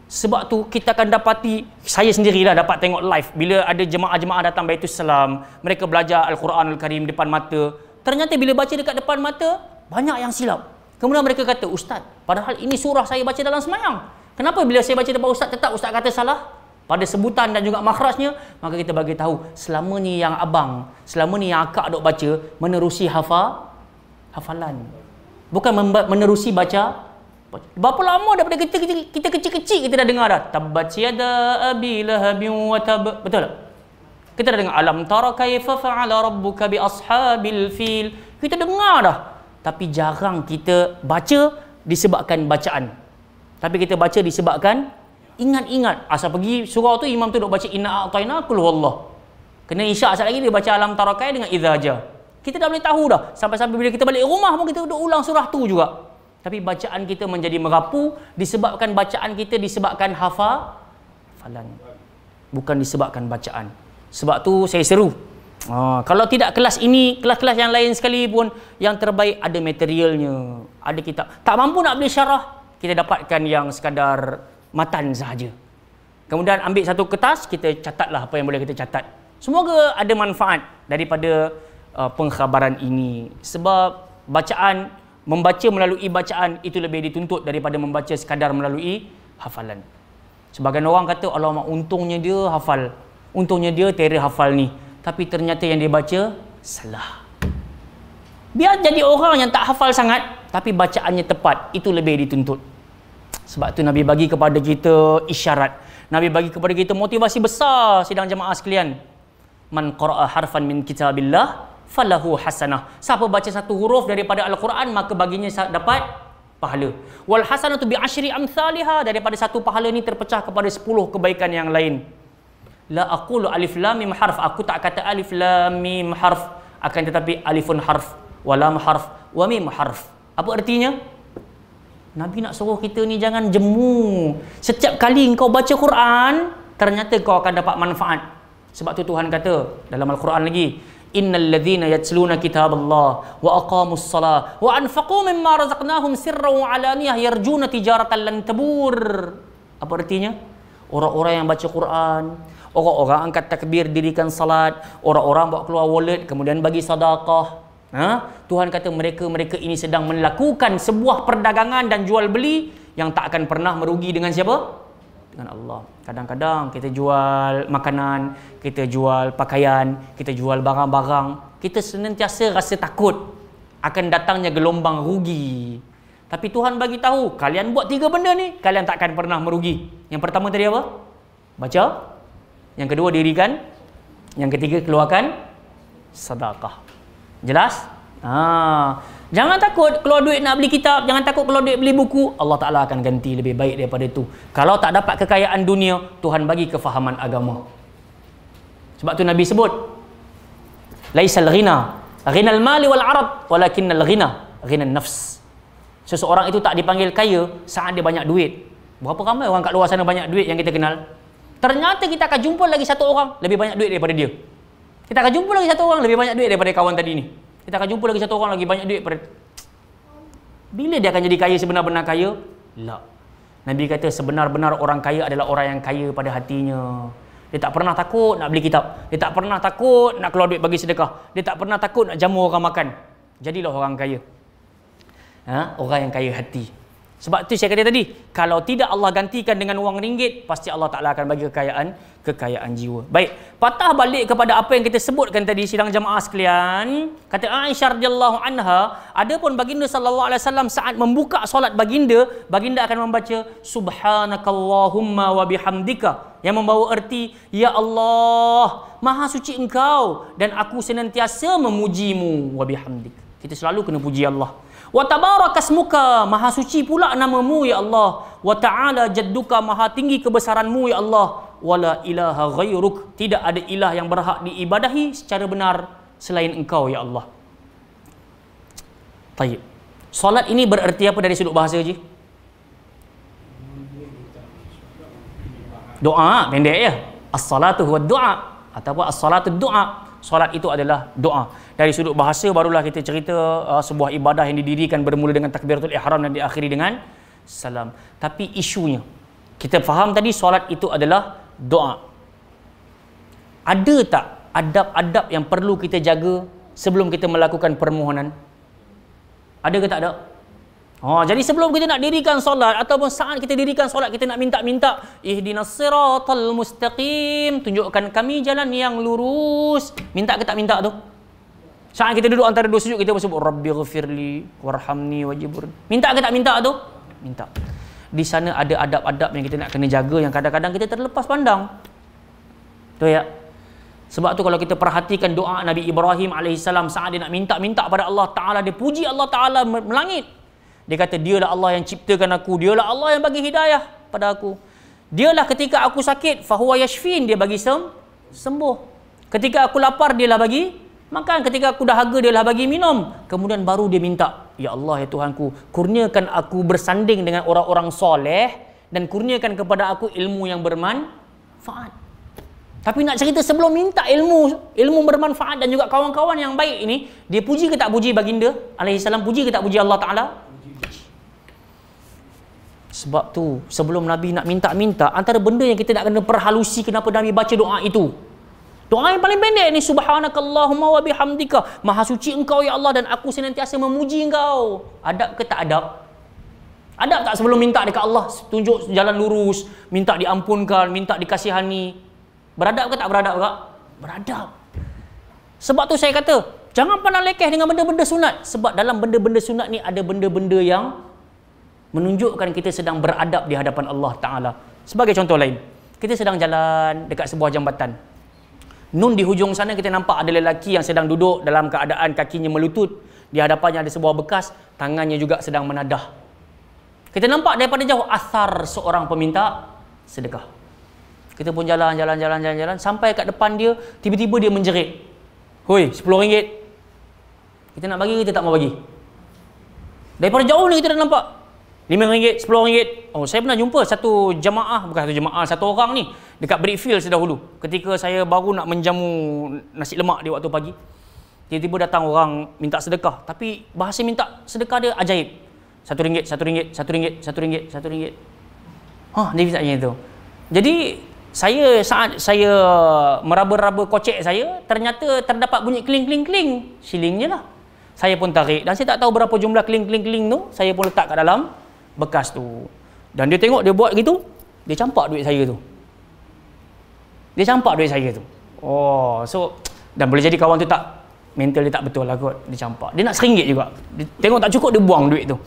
Sebab tu kita akan dapati saya sendirilah dapat tengok live bila ada jemaah-jemaah datang Baitul Salam, mereka belajar al quran al Karim depan mata. Ternyata bila baca dekat depan mata, banyak yang silap. Kemudian mereka kata, "Ustaz, padahal ini surah saya baca dalam semayang. Kenapa bila saya baca depan ustaz tetap ustaz kata salah?" Pada sebutan dan juga makhrajnya, maka kita bagi tahu selama ni yang abang, selama ni yang akak dok baca menerusi hafal hafalan. Bukan menerusi baca Berapa lama daripada kita kecil kita kecil-kecil kita dah dengar dah. Tabat yada abi lahabin wa tab. Betul tak? Kita dah dengar alam tara kaifa fa'ala rabbuka bi ashabil fil. Kita dengar dah. Tapi jarang kita baca disebabkan bacaan. Tapi kita baca disebabkan ingat-ingat. Asal pergi surau tu imam tu duk baca inna a'tayna kul wallah. Kena isyak asal lagi dia baca alam tarakai dengan idza Kita dah boleh tahu dah. Sampai-sampai bila kita balik rumah pun kita duk ulang surah tu juga tapi bacaan kita menjadi merapu disebabkan bacaan kita disebabkan hafa falan bukan disebabkan bacaan sebab tu saya seru ha, kalau tidak kelas ini kelas-kelas yang lain sekali pun yang terbaik ada materialnya ada kita tak mampu nak beli syarah kita dapatkan yang sekadar matan sahaja kemudian ambil satu kertas kita catatlah apa yang boleh kita catat semoga ada manfaat daripada uh, pengkhabaran ini sebab bacaan membaca melalui bacaan itu lebih dituntut daripada membaca sekadar melalui hafalan. Sebagai orang kata Allah mak untungnya dia hafal. Untungnya dia teri hafal ni. Tapi ternyata yang dia baca salah. Biar jadi orang yang tak hafal sangat tapi bacaannya tepat itu lebih dituntut. Sebab tu Nabi bagi kepada kita isyarat. Nabi bagi kepada kita motivasi besar sidang jemaah sekalian. Man qara'a harfan min kitabillah falahu hasanah. Siapa baca satu huruf daripada Al-Quran maka baginya dapat pahala. Wal hasanah tu bi asyri amsalha daripada satu pahala ni terpecah kepada sepuluh kebaikan yang lain. La aqulu alif lam mim harf. Aku tak kata alif lam mim harf akan tetapi alifun harf wa lam harf wa mim harf. Apa artinya? Nabi nak suruh kita ni jangan jemu. Setiap kali engkau baca Quran, ternyata kau akan dapat manfaat. Sebab tu Tuhan kata dalam Al-Quran lagi, innal ladhina kitab Allah, wa aqamus salah wa anfaqu mimma razaqnahum sirran wa alaniyah yarjuna tijaratan lan apa artinya orang-orang yang baca Quran orang-orang angkat takbir dirikan salat orang-orang bawa keluar wallet kemudian bagi sedekah ha? Tuhan kata mereka-mereka ini sedang melakukan sebuah perdagangan dan jual beli yang tak akan pernah merugi dengan siapa dengan Allah. Kadang-kadang kita jual makanan, kita jual pakaian, kita jual barang-barang, kita senantiasa rasa takut akan datangnya gelombang rugi. Tapi Tuhan bagi tahu, kalian buat tiga benda ni, kalian tak akan pernah merugi. Yang pertama tadi apa? Baca. Yang kedua dirikan. Yang ketiga keluarkan sedekah. Jelas? Ah. Ha. Jangan takut keluar duit nak beli kitab, jangan takut keluar duit beli buku, Allah Taala akan ganti lebih baik daripada itu. Kalau tak dapat kekayaan dunia, Tuhan bagi kefahaman agama. Sebab tu Nabi sebut, laisal ghina, al mali wal arad, walakinnal ghina, ghinan nafs. Seseorang itu tak dipanggil kaya saat dia banyak duit. Berapa ramai orang kat luar sana banyak duit yang kita kenal? Ternyata kita akan jumpa lagi satu orang lebih banyak duit daripada dia. Kita akan jumpa lagi satu orang lebih banyak duit daripada kawan tadi ni. Kita akan jumpa lagi satu orang lagi banyak duit pada Bila dia akan jadi kaya sebenar-benar kaya? Tak. Lah. Nabi kata sebenar-benar orang kaya adalah orang yang kaya pada hatinya. Dia tak pernah takut nak beli kitab. Dia tak pernah takut nak keluar duit bagi sedekah. Dia tak pernah takut nak jamu orang makan. Jadilah orang kaya. Ha? Orang yang kaya hati. Sebab tu saya kata tadi, kalau tidak Allah gantikan dengan wang ringgit, pasti Allah Taala akan bagi kekayaan kekayaan jiwa. Baik, patah balik kepada apa yang kita sebutkan tadi sidang jamaah sekalian. Kata Aisyah radhiyallahu anha, adapun baginda sallallahu alaihi saat membuka solat baginda, baginda akan membaca subhanakallahumma wa yang membawa erti ya Allah, maha suci engkau dan aku senantiasa memujimu wa Kita selalu kena puji Allah wa tabarakasmuka maha suci pula namamu ya Allah wa ta'ala jadduka maha tinggi kebesaranmu ya Allah wala ilaha ghayruk, tidak ada ilah yang berhak diibadahi secara benar selain engkau ya Allah Tayyib Solat ini bererti apa dari sudut bahasa je? Doa pendek ya. As-salatu huwa doa ataupun as-salatu doa. Solat itu adalah doa dari sudut bahasa barulah kita cerita uh, sebuah ibadah yang didirikan bermula dengan takbiratul ihram dan diakhiri dengan salam tapi isunya kita faham tadi solat itu adalah doa ada tak adab-adab yang perlu kita jaga sebelum kita melakukan permohonan ada ke tak ada ha, Oh, jadi sebelum kita nak dirikan solat ataupun saat kita dirikan solat kita nak minta-minta ihdinasiratul mustaqim tunjukkan kami jalan yang lurus minta ke tak minta tu Saat kita duduk antara dua sujud kita bersebut Rabbi ghafirli warhamni wajibur. Minta ke tak minta tu? Minta. Di sana ada adab-adab yang kita nak kena jaga yang kadang-kadang kita terlepas pandang. Tu ya. Sebab tu kalau kita perhatikan doa Nabi Ibrahim AS saat dia nak minta-minta pada Allah Ta'ala, dia puji Allah Ta'ala melangit. Dia kata, dia lah Allah yang ciptakan aku, Dia lah Allah yang bagi hidayah pada aku. Dia lah ketika aku sakit, fahuwa yashfin, dia bagi sem sembuh. Ketika aku lapar, dia lah bagi Makan ketika aku dah harga dia lah bagi minum. Kemudian baru dia minta. Ya Allah ya Tuhanku. Kurniakan aku bersanding dengan orang-orang soleh. Dan kurniakan kepada aku ilmu yang bermanfaat. Tapi nak cerita sebelum minta ilmu ilmu bermanfaat dan juga kawan-kawan yang baik ini. Dia puji ke tak puji baginda? Alayhi salam puji ke tak puji Allah Ta'ala? Sebab tu sebelum Nabi nak minta-minta. Antara benda yang kita nak kena perhalusi kenapa Nabi baca doa itu. Doa yang paling pendek ni subhanakallahumma wa bihamdika. Maha suci engkau ya Allah dan aku senantiasa memuji engkau. Adab ke tak adab? Adab tak sebelum minta dekat Allah tunjuk jalan lurus, minta diampunkan, minta dikasihani. Beradab ke tak beradab ke? Beradab. Sebab tu saya kata, jangan pernah lekeh dengan benda-benda sunat. Sebab dalam benda-benda sunat ni ada benda-benda yang menunjukkan kita sedang beradab di hadapan Allah Ta'ala. Sebagai contoh lain, kita sedang jalan dekat sebuah jambatan. Nun di hujung sana kita nampak ada lelaki yang sedang duduk dalam keadaan kakinya melutut. Di hadapannya ada sebuah bekas, tangannya juga sedang menadah. Kita nampak daripada jauh asar seorang peminta sedekah. Kita pun jalan, jalan, jalan, jalan, jalan. Sampai kat depan dia, tiba-tiba dia menjerit. Hui, sepuluh ringgit. Kita nak bagi, kita tak mau bagi. Daripada jauh ni kita dah nampak. RM5, RM10. Oh, saya pernah jumpa satu jemaah, bukan satu jemaah, satu orang ni dekat Brickfield sedahulu. Ketika saya baru nak menjamu nasi lemak di waktu pagi. Tiba-tiba datang orang minta sedekah. Tapi bahasa minta sedekah dia ajaib. Satu ringgit, satu ringgit, satu ringgit, satu ringgit, satu ringgit. Hah, dia bisa macam itu. Jadi, saya saat saya meraba-raba kocek saya, ternyata terdapat bunyi kling-kling-kling. Siling je lah. Saya pun tarik dan saya tak tahu berapa jumlah kling-kling-kling tu. Saya pun letak kat dalam bekas tu. Dan dia tengok dia buat gitu, dia campak duit saya tu. Dia campak duit saya tu. Oh, so dan boleh jadi kawan tu tak mental dia tak betul lah kot, dia campak. Dia nak seringgit juga. Dia tengok tak cukup dia buang duit tu.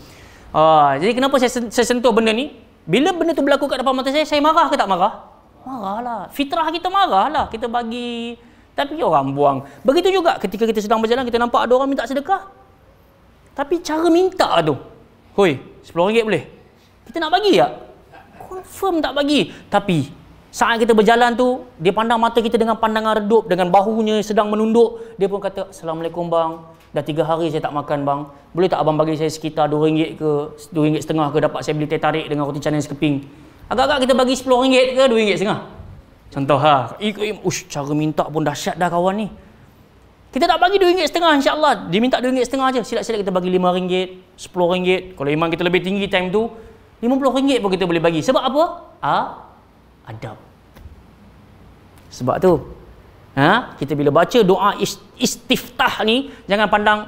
Ah, jadi kenapa saya saya sentuh benda ni? Bila benda tu berlaku kat depan mata saya, saya marah ke tak marah? Marahlah. Fitrah kita marahlah. Kita bagi tapi orang buang. Begitu juga ketika kita sedang berjalan, kita nampak ada orang minta sedekah. Tapi cara minta tu, Hoi, RM10 boleh? Kita nak bagi tak? Confirm tak bagi. Tapi, saat kita berjalan tu, dia pandang mata kita dengan pandangan redup, dengan bahunya sedang menunduk. Dia pun kata, Assalamualaikum bang. Dah tiga hari saya tak makan bang. Boleh tak abang bagi saya sekitar RM2 ke RM2.5 setengah ke dapat saya beli teh tarik dengan roti canai sekeping. Agak-agak kita bagi RM10 ke RM2.5 setengah. Contoh ha. Ikut, ush, cara minta pun dahsyat dah kawan ni. Kita tak bagi RM2.5 insyaAllah. Dia minta RM2.5 je. Silap-silap kita bagi RM5, RM10. Kalau iman kita lebih tinggi time tu, RM50 pun kita boleh bagi. Sebab apa? Ha? Adab. Sebab tu, ha? kita bila baca doa istiftah ni, jangan pandang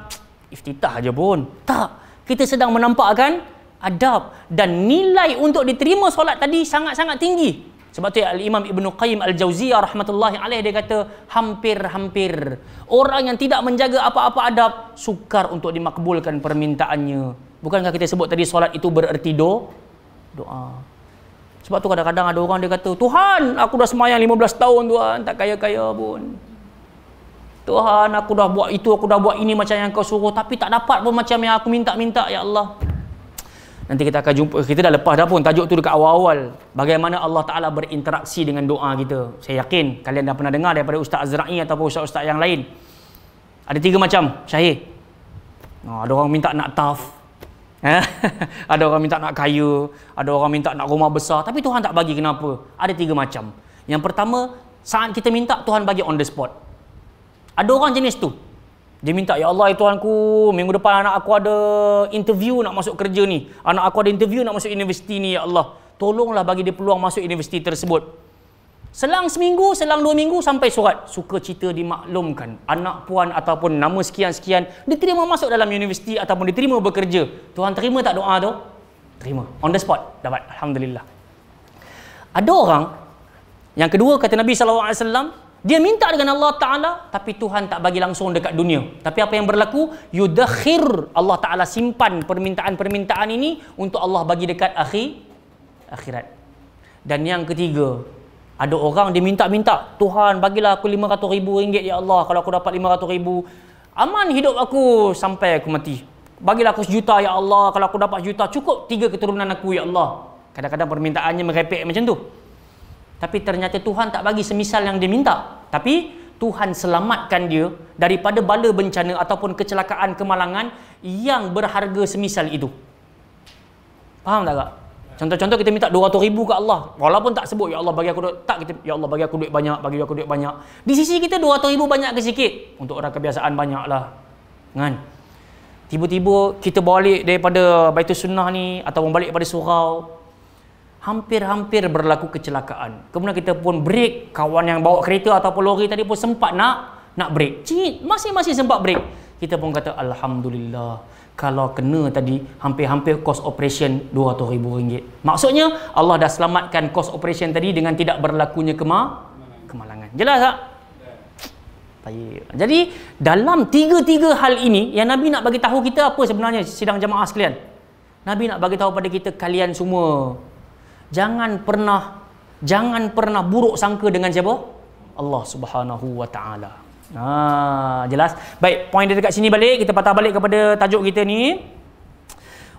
istiftah aja pun. Tak. Kita sedang menampakkan adab. Dan nilai untuk diterima solat tadi sangat-sangat tinggi. Sebab tu Al-Imam Ibn Qayyim Al-Jawziyah rahmatullahi alaih dia kata hampir-hampir orang yang tidak menjaga apa-apa adab sukar untuk dimakbulkan permintaannya. Bukankah kita sebut tadi solat itu bererti do? doa? Sebab tu kadang-kadang ada orang dia kata, Tuhan aku dah semayang 15 tahun Tuhan, tak kaya-kaya pun. Tuhan aku dah buat itu, aku dah buat ini macam yang kau suruh tapi tak dapat pun macam yang aku minta-minta ya Allah. Nanti kita akan jumpa kita dah lepas dah pun tajuk tu dekat awal-awal bagaimana Allah Taala berinteraksi dengan doa kita. Saya yakin kalian dah pernah dengar daripada Ustaz Azra'i ataupun ustaz-ustaz yang lain. Ada tiga macam, Syahir. Oh, ada orang minta nak taf. Eh? ada orang minta nak kaya, ada orang minta nak rumah besar tapi Tuhan tak bagi kenapa? Ada tiga macam. Yang pertama, saat kita minta Tuhan bagi on the spot. Ada orang jenis tu. Dia minta, Ya Allah, ya Tuhanku, minggu depan anak aku ada interview nak masuk kerja ni. Anak aku ada interview nak masuk universiti ni, Ya Allah. Tolonglah bagi dia peluang masuk universiti tersebut. Selang seminggu, selang dua minggu sampai surat. Suka cita dimaklumkan. Anak puan ataupun nama sekian-sekian diterima masuk dalam universiti ataupun diterima bekerja. Tuhan terima tak doa tu? Terima. On the spot. Dapat. Alhamdulillah. Ada orang, yang kedua kata Nabi SAW, dia minta dengan Allah Ta'ala Tapi Tuhan tak bagi langsung dekat dunia Tapi apa yang berlaku Yudakhir Allah Ta'ala simpan permintaan-permintaan ini Untuk Allah bagi dekat akhir Akhirat Dan yang ketiga Ada orang dia minta-minta Tuhan bagilah aku lima rm ribu, ringgit ya Allah Kalau aku dapat lima rm ribu, Aman hidup aku sampai aku mati Bagilah aku sejuta ya Allah Kalau aku dapat juta, cukup tiga keturunan aku ya Allah Kadang-kadang permintaannya merepek macam tu tapi ternyata Tuhan tak bagi semisal yang dia minta tapi Tuhan selamatkan dia daripada bala bencana ataupun kecelakaan kemalangan yang berharga semisal itu faham tak kak? Contoh-contoh kita minta 200 ribu ke Allah. Walaupun tak sebut, Ya Allah bagi aku duit. Tak, kita, Ya Allah bagi aku duit banyak, bagi aku duit banyak. Di sisi kita 200 ribu banyak ke sikit. Untuk orang kebiasaan banyak lah. Kan? Tiba-tiba kita balik daripada Baitul Sunnah ni, atau balik daripada surau, hampir-hampir berlaku kecelakaan. Kemudian kita pun break, kawan yang bawa kereta ataupun lori tadi pun sempat nak nak break. Cik, masih-masih sempat break. Kita pun kata alhamdulillah. Kalau kena tadi hampir-hampir kos operation RM200,000. Maksudnya Allah dah selamatkan kos operation tadi dengan tidak berlakunya kemal kemalangan. Jelas tak? Baik. Jadi dalam tiga-tiga hal ini yang Nabi nak bagi tahu kita apa sebenarnya sidang jemaah sekalian. Nabi nak bagi tahu pada kita kalian semua jangan pernah jangan pernah buruk sangka dengan siapa? Allah Subhanahu Wa Taala. Ha, jelas. Baik, poin dia dekat sini balik, kita patah balik kepada tajuk kita ni.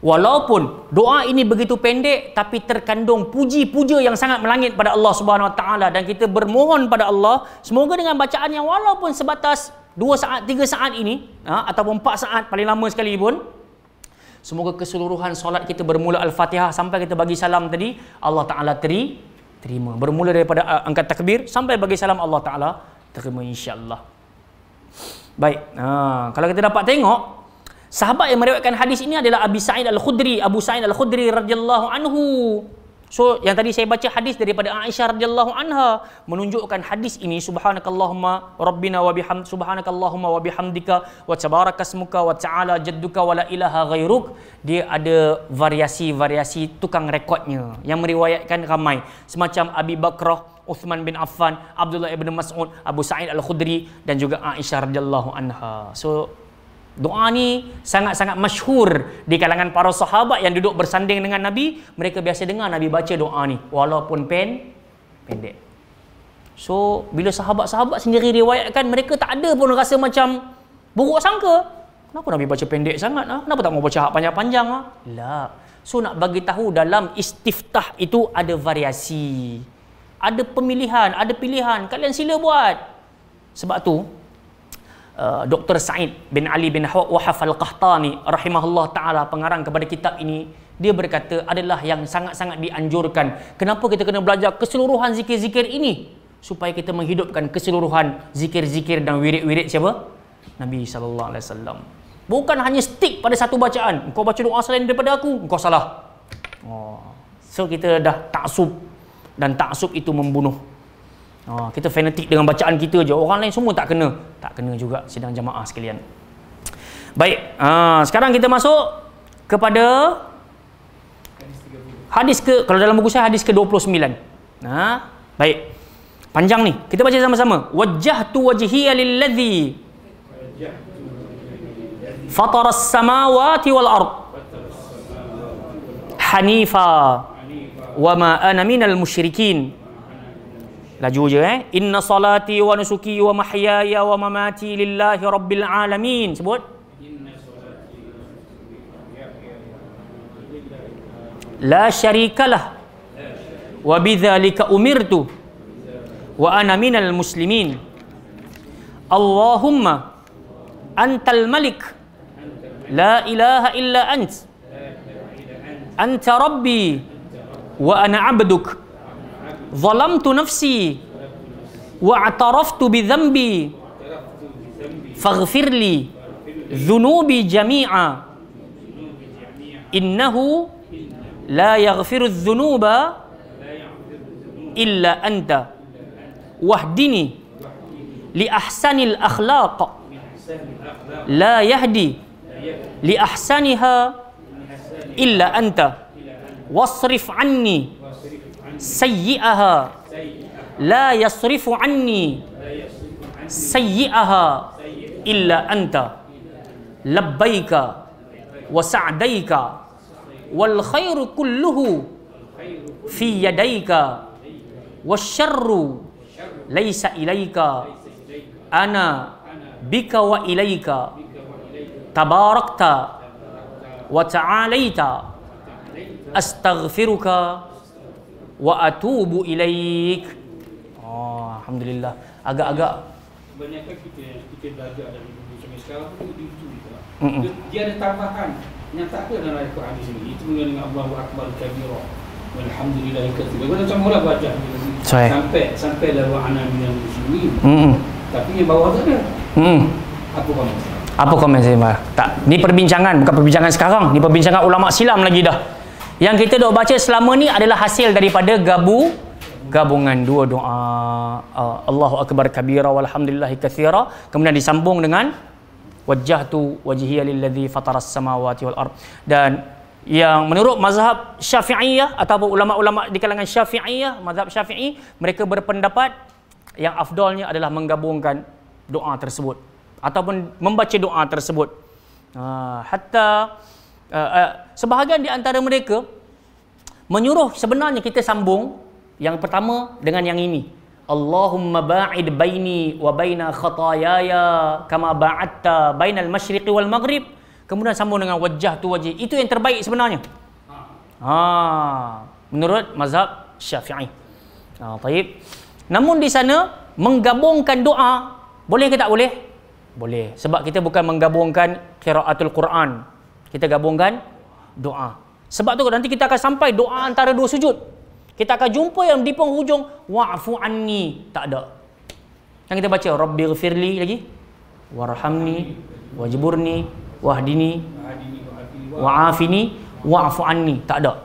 Walaupun doa ini begitu pendek tapi terkandung puji-puja yang sangat melangit pada Allah Subhanahu Wa Taala dan kita bermohon pada Allah semoga dengan bacaan yang walaupun sebatas dua saat, tiga saat ini ha, ataupun 4 saat paling lama sekali pun Semoga keseluruhan solat kita bermula Al-Fatihah sampai kita bagi salam tadi, Allah Ta'ala teri, terima. Bermula daripada uh, angkat takbir sampai bagi salam Allah Ta'ala terima insyaAllah. Baik, ha, kalau kita dapat tengok, sahabat yang meriwayatkan hadis ini adalah Abi Sa'id Al-Khudri, Abu Sa'id Al-Khudri radhiyallahu anhu. So yang tadi saya baca hadis daripada Aisyah radhiyallahu anha menunjukkan hadis ini subhanakallahumma rabbina wa bihamd subhanakallahumma wa bihamdika wa tabarakasmuka wa ta'ala jadduka wa la ilaha ghairuk dia ada variasi-variasi tukang rekodnya yang meriwayatkan ramai semacam Abi Bakrah Uthman bin Affan, Abdullah bin Mas'ud, Abu Sa'id al-Khudri dan juga Aisyah radhiyallahu anha. So Doa ni sangat-sangat masyhur di kalangan para sahabat yang duduk bersanding dengan Nabi, mereka biasa dengar Nabi baca doa ni walaupun pen pendek. So, bila sahabat-sahabat sendiri riwayatkan mereka tak ada pun rasa macam buruk sangka. Kenapa Nabi baca pendek sangat ah? Kenapa tak mau baca hak panjang-panjang ah? Lah. So nak bagi tahu dalam istiftah itu ada variasi. Ada pemilihan, ada pilihan. Kalian sila buat. Sebab tu, Uh, Dr. Sa'id bin Ali bin Wahaf al-Qahtani rahimahullah ta'ala pengarang kepada kitab ini dia berkata adalah yang sangat-sangat dianjurkan kenapa kita kena belajar keseluruhan zikir-zikir ini supaya kita menghidupkan keseluruhan zikir-zikir dan wirid-wirid siapa? Nabi SAW bukan hanya stick pada satu bacaan kau baca doa selain daripada aku kau salah oh. so kita dah taksub dan taksub itu membunuh Ha, kita fanatik dengan bacaan kita je. Orang lain semua tak kena. Tak kena juga Sedang jamaah sekalian. Baik. Ha, sekarang kita masuk kepada hadis ke kalau dalam buku saya hadis ke-29. Ha, baik. Panjang ni. Kita baca sama-sama. Wajjahtu wajhi lilladzi fataras as-samawati wal ard hanifa wa ma ana minal musyrikin laju je eh inna salati wa nusuki wa mahyaya wa mamati lillahi rabbil alamin sebut la syarikalah wa bidzalika umirtu wa ana minal muslimin Allahumma antal malik la ilaha illa ant anta rabbi wa ana abduka ظلمت نفسي واعترفت بذنبي فاغفر لي ذنوبي جميعا إنه لا يغفر الذنوب إلا أنت واهدني لأحسن الأخلاق لا يهدي لأحسنها إلا أنت واصرف عني سيئها لا يصرف عني سيئها إلا أنت لبيك وسعديك والخير كله في يديك والشر ليس إليك أنا بك وإليك تباركت وتعاليت أستغفرك wa atubu ilaik. Oh, alhamdulillah. Agak-agak kebanyakan kita kita belajar dari buku sampai sekarang tu di itu lah. Dia ada tambahan yang tak ada dalam Al-Quran ini. Itu mengenai Allahu Akbar kabira. Walhamdulillah kathira. Mana macam orang baca sampai sampai la wa ana minal muslimin. Tapi yang bawah tu ada. Hmm. Apa komen? Apa komen saya, Mbak? Tak. Ni perbincangan, bukan perbincangan sekarang. Ni perbincangan ulama silam lagi dah. Yang kita dok baca selama ni adalah hasil daripada gabu gabungan dua doa ah, Allahu akbar kabira walhamdulillah katsira kemudian disambung dengan wajjahtu wajhiya lillazi fataras samawati wal ard dan yang menurut mazhab Syafi'iyah ataupun ulama-ulama di kalangan Syafi'iyah mazhab Syafi'i mereka berpendapat yang afdolnya adalah menggabungkan doa tersebut ataupun membaca doa tersebut ah, hatta uh, uh, sebahagian di antara mereka menyuruh sebenarnya kita sambung yang pertama dengan yang ini. Allahumma ba'id baini wa baina khatayaya kama ba'atta bainal masyriqi wal maghrib. Kemudian sambung dengan wajah tu wajah. Itu yang terbaik sebenarnya. Ha. ha. Menurut mazhab Syafi'i. Ha, taib. Namun di sana menggabungkan doa boleh ke tak boleh? Boleh. Sebab kita bukan menggabungkan qiraatul Quran kita gabungkan doa. Sebab tu nanti kita akan sampai doa antara dua sujud. Kita akan jumpa yang di penghujung wa'fu anni tak ada. Yang kita baca rabbighfirli lagi warhamni wajburni wahdini wa'afini wa'fu anni tak ada.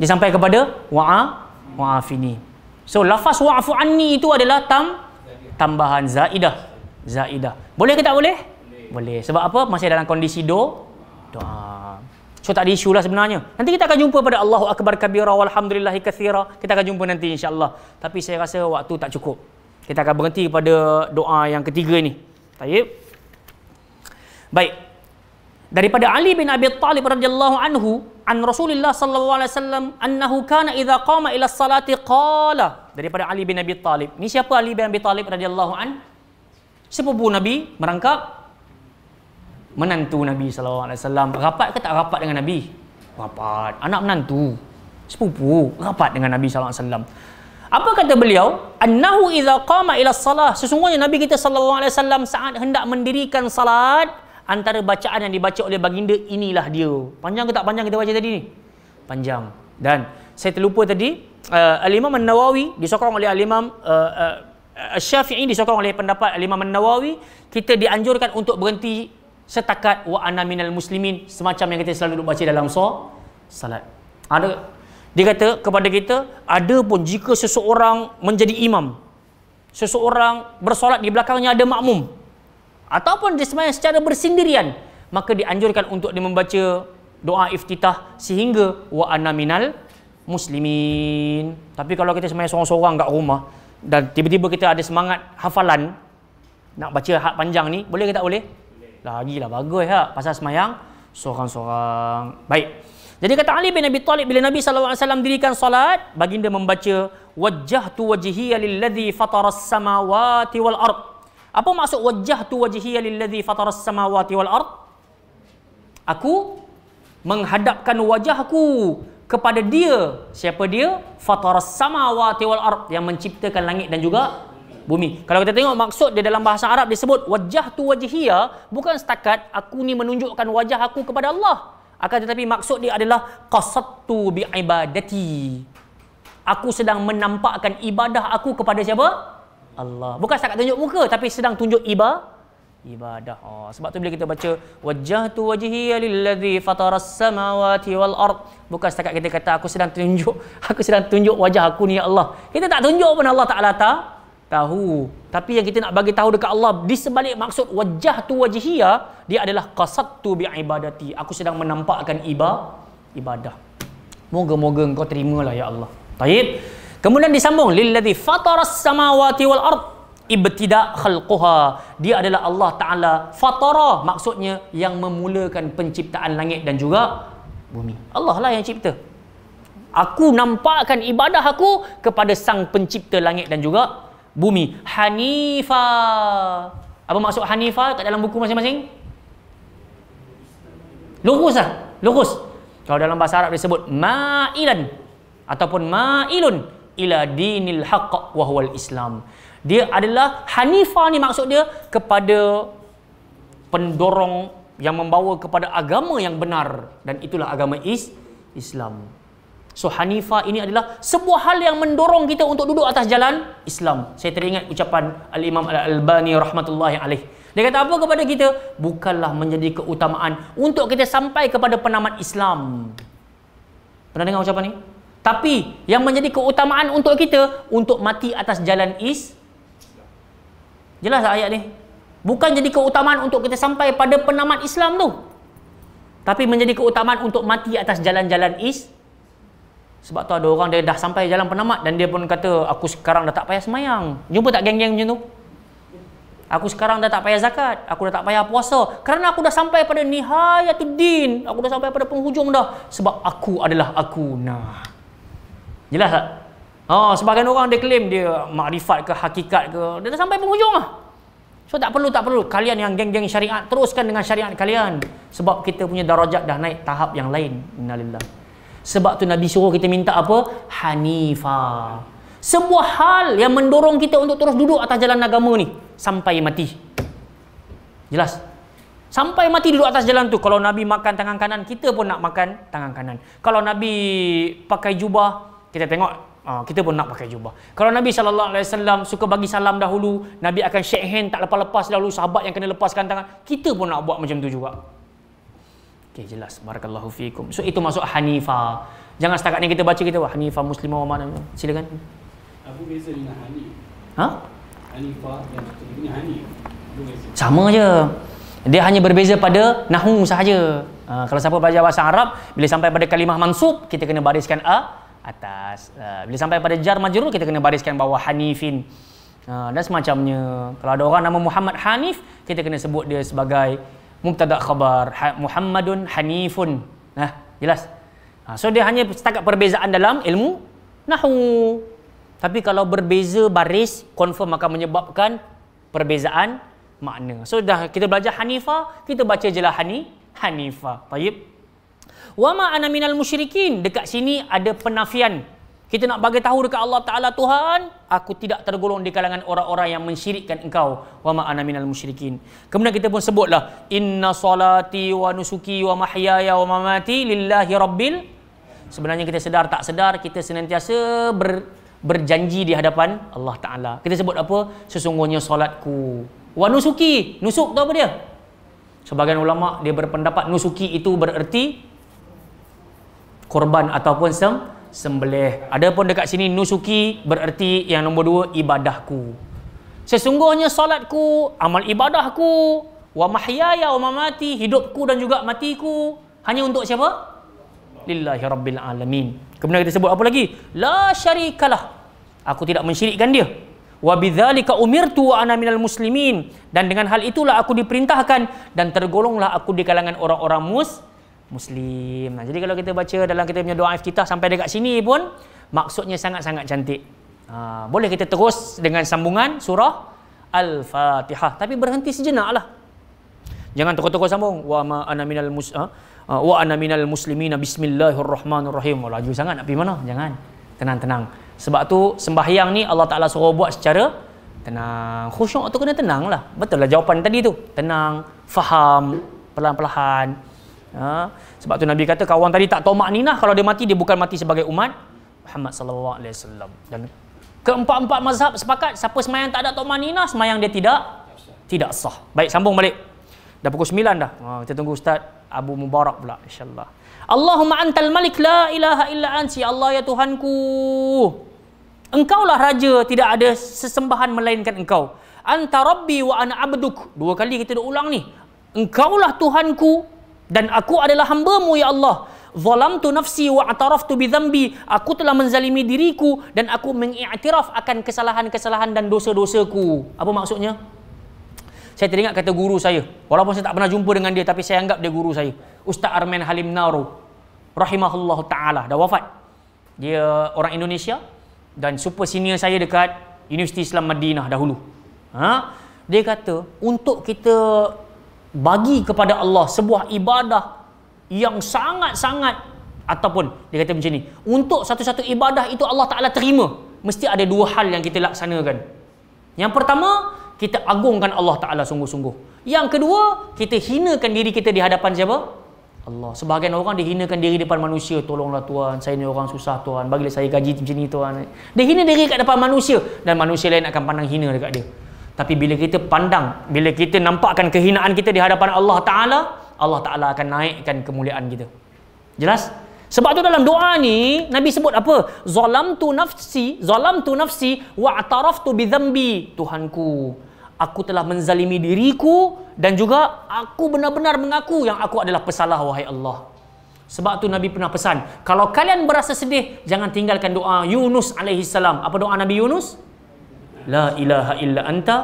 Dia sampai kepada wa'a wa'afini. So lafaz wa'fu anni itu adalah tam tambahan zaidah. Zaidah. Boleh ke tak boleh? Boleh. boleh. Sebab apa? Masih dalam kondisi doa doa. So tak ada isu lah sebenarnya. Nanti kita akan jumpa pada Allahu Akbar Kabira walhamdulillahi kathira. Kita akan jumpa nanti insyaAllah. Tapi saya rasa waktu tak cukup. Kita akan berhenti pada doa yang ketiga ni. Taib. Baik. Daripada Ali bin Abi Talib radhiyallahu anhu an Rasulullah sallallahu alaihi wasallam annahu kana idza qama ila salati qala daripada Ali bin Abi Talib ni siapa Ali bin Abi Talib radhiyallahu an sepupu Nabi merangkap menantu Nabi SAW rapat ke tak rapat dengan Nabi? rapat, anak menantu sepupu, rapat dengan Nabi SAW apa kata beliau? annahu iza qama ila salah sesungguhnya Nabi kita SAW saat hendak mendirikan salat antara bacaan yang dibaca oleh baginda inilah dia panjang ke tak panjang kita baca tadi ni? panjang dan saya terlupa tadi uh, Al-Imam An-Nawawi disokong oleh Al-Imam uh, uh, Syafi'i disokong oleh pendapat Al-Imam An-Nawawi kita dianjurkan untuk berhenti setakat wa ana minal muslimin semacam yang kita selalu duk baca dalam so, salat. Ada dia kata kepada kita ada pun jika seseorang menjadi imam seseorang bersolat di belakangnya ada makmum ataupun dia sembahyang secara bersendirian maka dianjurkan untuk dia membaca doa iftitah sehingga wa ana minal muslimin tapi kalau kita sembahyang seorang-seorang kat rumah dan tiba-tiba kita ada semangat hafalan nak baca hak panjang ni boleh ke tak boleh lagi lah bagus lah pasal semayang seorang-seorang baik jadi kata Ali bin Abi Talib bila Nabi SAW dirikan salat baginda membaca wajah tu wajihiyya lilladhi fataras samawati wal ard apa maksud wajah tu wajihiyya lilladhi fataras samawati wal ard aku menghadapkan wajahku kepada dia siapa dia fataras samawati wal ard yang menciptakan langit dan juga bumi. Kalau kita tengok maksud dia dalam bahasa Arab disebut wajah tu wajihia bukan setakat aku ni menunjukkan wajah aku kepada Allah. Akan tetapi maksud dia adalah qasattu bi ibadati. Aku sedang menampakkan ibadah aku kepada siapa? Allah. Bukan setakat tunjuk muka tapi sedang tunjuk iba ibadah. Oh, sebab tu bila kita baca wajah tu wajihia lillazi fataras samawati wal ard. Bukan setakat kita kata aku sedang tunjuk aku sedang tunjuk wajah aku ni ya Allah. Kita tak tunjuk pun Allah Taala tahu tahu tapi yang kita nak bagi tahu dekat Allah di sebalik maksud wajah tu wajihia dia adalah qasattu bi ibadati aku sedang menampakkan iba ibadah moga-moga engkau terimalah ya Allah tayyib kemudian disambung lil ladzi fataras samawati wal ard ibtida khalquha dia adalah Allah taala fatara maksudnya yang memulakan penciptaan langit dan juga bumi Allah lah yang cipta aku nampakkan ibadah aku kepada sang pencipta langit dan juga bumi hanifa apa maksud hanifa kat dalam buku masing-masing lurus lah lurus kalau dalam bahasa Arab disebut ma'ilan ataupun ma'ilun ila dinil haqq wa huwal islam dia adalah hanifa ni maksud dia kepada pendorong yang membawa kepada agama yang benar dan itulah agama is Islam. So Hanifa ini adalah sebuah hal yang mendorong kita untuk duduk atas jalan Islam. Saya teringat ucapan Al-Imam Al-Albani rahmatullahi alaih. Dia kata apa kepada kita? Bukanlah menjadi keutamaan untuk kita sampai kepada penamat Islam. Pernah dengar ucapan ini? Tapi yang menjadi keutamaan untuk kita untuk mati atas jalan is Jelas tak ayat ni? Bukan jadi keutamaan untuk kita sampai pada penamat Islam tu. Tapi menjadi keutamaan untuk mati atas jalan-jalan Islam. Sebab tu ada orang dia dah sampai jalan penamat dan dia pun kata aku sekarang dah tak payah semayang. Jumpa tak geng-geng macam tu? Aku sekarang dah tak payah zakat, aku dah tak payah puasa kerana aku dah sampai pada nihayatul din. Aku dah sampai pada penghujung dah sebab aku adalah aku. Nah. Jelas tak? Ha, oh, sebahagian orang dia claim dia makrifat ke hakikat ke, dia dah sampai penghujung lah. So tak perlu tak perlu kalian yang geng-geng syariat teruskan dengan syariat kalian sebab kita punya darajat dah naik tahap yang lain. Innalillahi sebab tu Nabi suruh kita minta apa? Hanifa. Semua hal yang mendorong kita untuk terus duduk atas jalan agama ni sampai mati. Jelas? Sampai mati duduk atas jalan tu. Kalau Nabi makan tangan kanan, kita pun nak makan tangan kanan. Kalau Nabi pakai jubah, kita tengok ah, kita pun nak pakai jubah. Kalau Nabi sallallahu suka bagi salam dahulu, Nabi akan shake hand tak lepas-lepas dahulu sahabat yang kena lepaskan tangan. Kita pun nak buat macam tu juga. Okey jelas. Barakallahu fiikum. So itu masuk Hanifa. Jangan setakat ni kita baca kita wah Hanifa Muslim apa mana. Silakan. Apa beza dengan Hanif? Ha? Hanifa dan ini Hanif. Sama aja. Dia hanya berbeza pada nahu sahaja. Uh, kalau siapa belajar bahasa Arab, bila sampai pada kalimah mansub, kita kena bariskan a atas. Uh, bila sampai pada jar majrur, kita kena bariskan bawah hanifin. Uh, dan semacamnya. Kalau ada orang nama Muhammad Hanif, kita kena sebut dia sebagai mubtada khabar ha, Muhammadun Hanifun nah jelas ha, so dia hanya setakat perbezaan dalam ilmu nahwu tapi kalau berbeza baris confirm akan menyebabkan perbezaan makna so dah kita belajar Hanifa kita baca je lah Hani Hanifa tayyib wa ma ana minal musyrikin dekat sini ada penafian kita nak bagi tahu dekat Allah Taala Tuhan, aku tidak tergolong di kalangan orang-orang yang mensyirikkan engkau. Wa ma ana minal musyrikin. Kemudian kita pun sebutlah inna salati wa nusuki wa mahyaya wa mamati lillahi rabbil. Sebenarnya kita sedar tak sedar kita senantiasa ber, berjanji di hadapan Allah Taala. Kita sebut apa? Sesungguhnya solatku. Wa nusuki, nusuk tu apa dia? Sebagian ulama dia berpendapat nusuki itu bererti korban ataupun sem sembelih. Ada pun dekat sini nusuki bererti yang nombor dua ibadahku. Sesungguhnya solatku, amal ibadahku, wa mahyaya wa mamati hidupku dan juga matiku hanya untuk siapa? Lillahi rabbil alamin. Kemudian kita sebut apa lagi? La syarikalah. Aku tidak mensyirikkan dia. Wa bidzalika umirtu wa ana minal muslimin dan dengan hal itulah aku diperintahkan dan tergolonglah aku di kalangan orang-orang muslim Muslim. Jadi kalau kita baca dalam kita punya doa iftitah sampai dekat sini pun maksudnya sangat-sangat cantik. Ha, boleh kita terus dengan sambungan surah Al-Fatihah tapi berhenti sejenaklah. Jangan terus-terus sambung wa ma ana minal mus ha? ha wa ana minal muslimina bismillahirrahmanirrahim. Laju sangat nak pergi mana? Jangan. Tenang-tenang. Sebab tu sembahyang ni Allah Taala suruh buat secara tenang. Khusyuk tu kena tenanglah. Betul lah jawapan tadi tu. Tenang, faham, perlahan-lahan. perlahan lahan Ha? Sebab tu Nabi kata kawan tadi tak tahu ninah kalau dia mati dia bukan mati sebagai umat Muhammad sallallahu alaihi wasallam. Dan keempat-empat mazhab sepakat siapa semayang tak ada tomak ninah semayang dia tidak tidak sah. Baik sambung balik. Dah pukul 9 dah. Ha, kita tunggu Ustaz Abu Mubarak pula insyaAllah. Allahumma antal malik la ilaha illa ansi Allah ya Tuhanku. Engkaulah raja tidak ada sesembahan melainkan engkau. Anta rabbi wa ana abduk. Dua kali kita dah ulang ni. Engkaulah Tuhanku dan aku adalah hamba-Mu ya Allah. Zalamtu nafsi wa ataraftu bi dhanbi. Aku telah menzalimi diriku dan aku mengiktiraf akan kesalahan-kesalahan dan dosa-dosaku. Apa maksudnya? Saya teringat kata guru saya. Walaupun saya tak pernah jumpa dengan dia tapi saya anggap dia guru saya. Ustaz Arman Halim Naru. Rahimahullah taala dah wafat. Dia orang Indonesia dan super senior saya dekat Universiti Islam Madinah dahulu. Ha? Dia kata untuk kita bagi kepada Allah sebuah ibadah yang sangat-sangat ataupun dia kata macam ni untuk satu-satu ibadah itu Allah Ta'ala terima mesti ada dua hal yang kita laksanakan yang pertama kita agungkan Allah Ta'ala sungguh-sungguh yang kedua kita hinakan diri kita di hadapan siapa? Allah sebahagian orang dihinakan diri depan manusia tolonglah Tuhan saya ni orang susah Tuhan bagilah saya gaji macam ni Tuhan dia hina diri kat depan manusia dan manusia lain akan pandang hina dekat dia tapi bila kita pandang, bila kita nampakkan kehinaan kita di hadapan Allah Ta'ala, Allah Ta'ala akan naikkan kemuliaan kita. Jelas? Sebab tu dalam doa ni, Nabi sebut apa? Zalam tu nafsi, zalam tu nafsi, wa'ataraf tu bidhambi. Tuhanku, aku telah menzalimi diriku dan juga aku benar-benar mengaku yang aku adalah pesalah wahai Allah. Sebab tu Nabi pernah pesan, kalau kalian berasa sedih, jangan tinggalkan doa Yunus alaihi salam. Apa doa Nabi Yunus. La ilaha illa anta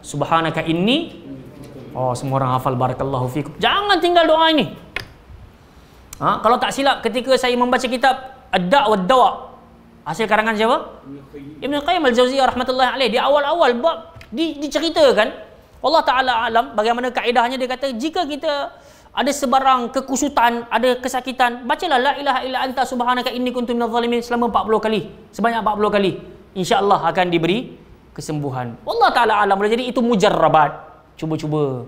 Subhanaka inni Oh semua orang hafal barakallahu fikum Jangan tinggal doa ini ha? Kalau tak silap ketika saya membaca kitab Adda' wa dawa' Hasil karangan siapa? Ibn Qayyim al-Jawziyah rahmatullahi alaih Di awal-awal bab di, diceritakan Allah Ta'ala alam bagaimana kaedahnya dia kata Jika kita ada sebarang kekusutan, ada kesakitan Bacalah la ilaha illa anta subhanaka inni kuntu minal zalimin Selama 40 kali, sebanyak 40 kali InsyaAllah akan diberi kesembuhan. Allah Ta'ala alam boleh jadi itu mujarrabat. Cuba-cuba.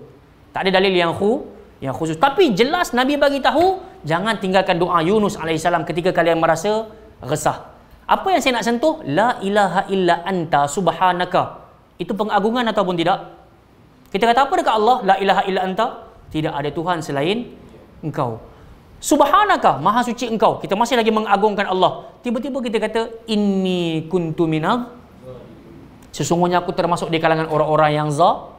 Tak ada dalil yang, khu, yang khusus. Tapi jelas Nabi bagi tahu, jangan tinggalkan doa Yunus AS ketika kalian merasa resah. Apa yang saya nak sentuh? La ilaha illa anta subhanaka. Itu pengagungan ataupun tidak? Kita kata apa dekat Allah? La ilaha illa anta. Tidak ada Tuhan selain engkau. Subhanaka, maha suci engkau. Kita masih lagi mengagungkan Allah. Tiba-tiba kita kata, Inni kuntu minah sesungguhnya aku termasuk di kalangan orang-orang yang za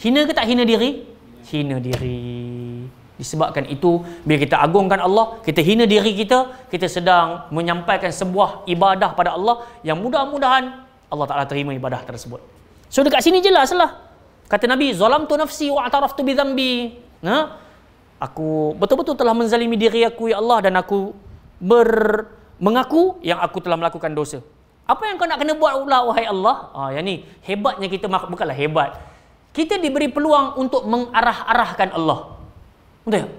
hina ke tak hina diri hina diri disebabkan itu bila kita agungkan Allah kita hina diri kita kita sedang menyampaikan sebuah ibadah pada Allah yang mudah-mudahan Allah Taala terima ibadah tersebut so dekat sini jelaslah kata nabi zalam tu nafsi wa atraftu bi dhanbi ha aku betul-betul telah menzalimi diri aku ya Allah dan aku ber mengaku yang aku telah melakukan dosa apa yang kau nak kena buat pula wahai Allah? Ah oh, yang ni hebatnya kita makhluk bukanlah hebat. Kita diberi peluang untuk mengarah-arahkan Allah. Betul tak?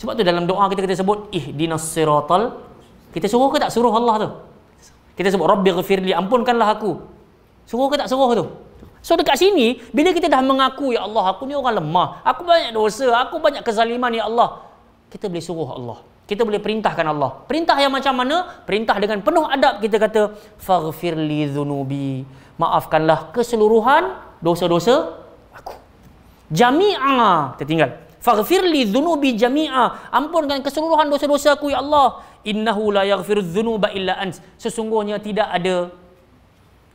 Sebab tu dalam doa kita kita sebut ihdinas siratal kita suruh ke tak suruh Allah tu? Kita sebut Rabbi ghafirli ampunkanlah aku. Suruh ke tak suruh tu? So dekat sini bila kita dah mengaku ya Allah aku ni orang lemah, aku banyak dosa, aku banyak kezaliman ya Allah. Kita boleh suruh Allah kita boleh perintahkan Allah. Perintah yang macam mana? Perintah dengan penuh adab kita kata faghfir li dhunubi. Maafkanlah keseluruhan dosa-dosa aku. Jami'a tertinggal. Faghfir li dhunubi jami'a. Ampunkan keseluruhan dosa-dosa aku ya Allah. Innahu la yaghfir dhunuba illa ans. Sesungguhnya tidak ada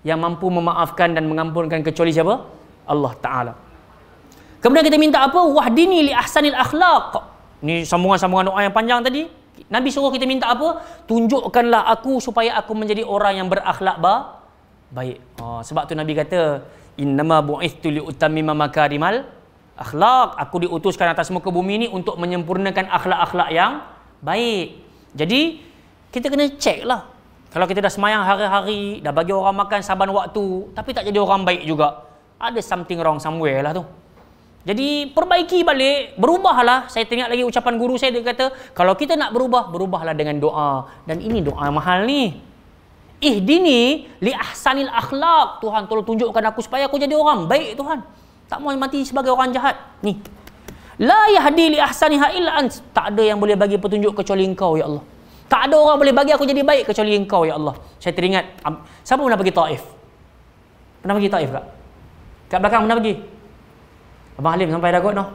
yang mampu memaafkan dan mengampunkan kecuali siapa? Allah Taala. Kemudian kita minta apa? Wahdini li ahsanil akhlaq ni sambungan-sambungan doa yang panjang tadi Nabi suruh kita minta apa? Tunjukkanlah aku supaya aku menjadi orang yang berakhlak ba? baik. Oh, sebab tu Nabi kata, "Innama bu'ithtu li'utammima makarimal akhlaq." Aku diutuskan atas muka bumi ini untuk menyempurnakan akhlak-akhlak yang baik. Jadi, kita kena check lah. Kalau kita dah semayang hari-hari, dah bagi orang makan saban waktu, tapi tak jadi orang baik juga. Ada something wrong somewhere lah tu. Jadi perbaiki balik, berubahlah. Saya tengok lagi ucapan guru saya dia kata, kalau kita nak berubah, berubahlah dengan doa. Dan ini doa mahal ni. Ihdini li ahsanil akhlak. Tuhan tolong tunjukkan aku supaya aku jadi orang baik Tuhan. Tak mau mati sebagai orang jahat. Ni. La yahdi li ahsani illa ant. Tak ada yang boleh bagi petunjuk kecuali engkau ya Allah. Tak ada orang boleh bagi aku jadi baik kecuali engkau ya Allah. Saya teringat siapa pernah pergi Taif? Pernah pergi Taif tak? Kat belakang pernah pergi? Abang Halim sampai dah kot no,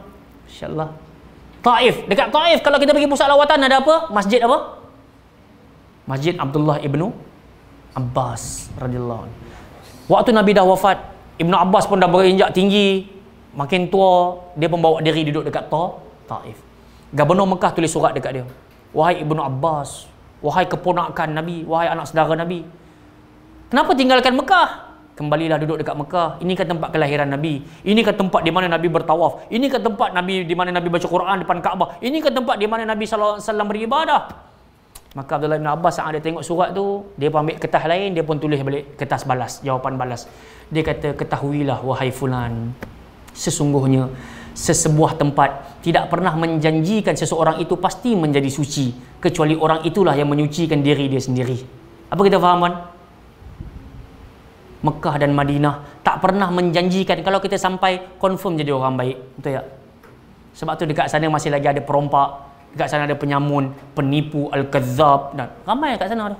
Masya-Allah. Taif, dekat Taif kalau kita pergi pusat lawatan ada apa? Masjid apa? Masjid Abdullah Ibnu Abbas radhiyallahu anhu. Waktu Nabi dah wafat, Ibnu Abbas pun dah berinjak tinggi, makin tua, dia pun bawa diri duduk dekat Ta Taif. Gubernur Mekah tulis surat dekat dia. Wahai Ibnu Abbas, wahai keponakan Nabi, wahai anak saudara Nabi. Kenapa tinggalkan Mekah? kembalilah duduk dekat Mekah. Ini kan tempat kelahiran Nabi. Ini kan tempat di mana Nabi bertawaf. Ini kan tempat Nabi di mana Nabi baca Quran depan Kaabah. Ini kan tempat di mana Nabi sallallahu alaihi wasallam beribadah. Maka Abdullah bin Abbas saat dia tengok surat tu, dia pun ambil kertas lain, dia pun tulis balik kertas balas, jawapan balas. Dia kata, ketahuilah wahai fulan, sesungguhnya sesebuah tempat tidak pernah menjanjikan seseorang itu pasti menjadi suci. Kecuali orang itulah yang menyucikan diri dia sendiri. Apa kita faham kan? Mekah dan Madinah tak pernah menjanjikan kalau kita sampai confirm jadi orang baik betul tak sebab tu dekat sana masih lagi ada perompak dekat sana ada penyamun penipu al-kadzab dan ramai dekat sana tu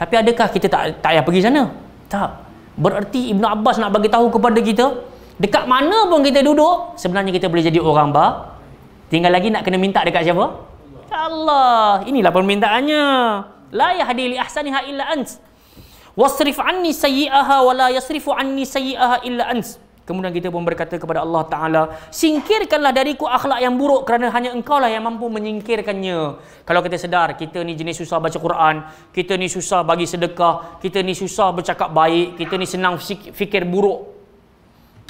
tapi adakah kita tak tak payah pergi sana tak bererti Ibnu Abbas nak bagi tahu kepada kita dekat mana pun kita duduk sebenarnya kita boleh jadi orang baik. tinggal lagi nak kena minta dekat siapa Allah inilah permintaannya la yahdi li ahsaniha illa ants wasrif anni sayyi'aha wa la yasrifu anni sayyi'aha illa ans kemudian kita pun berkata kepada Allah taala singkirkanlah dariku akhlak yang buruk kerana hanya Engkau lah yang mampu menyingkirkannya kalau kita sedar kita ni jenis susah baca Quran kita ni susah bagi sedekah kita ni susah bercakap baik kita ni senang fikir buruk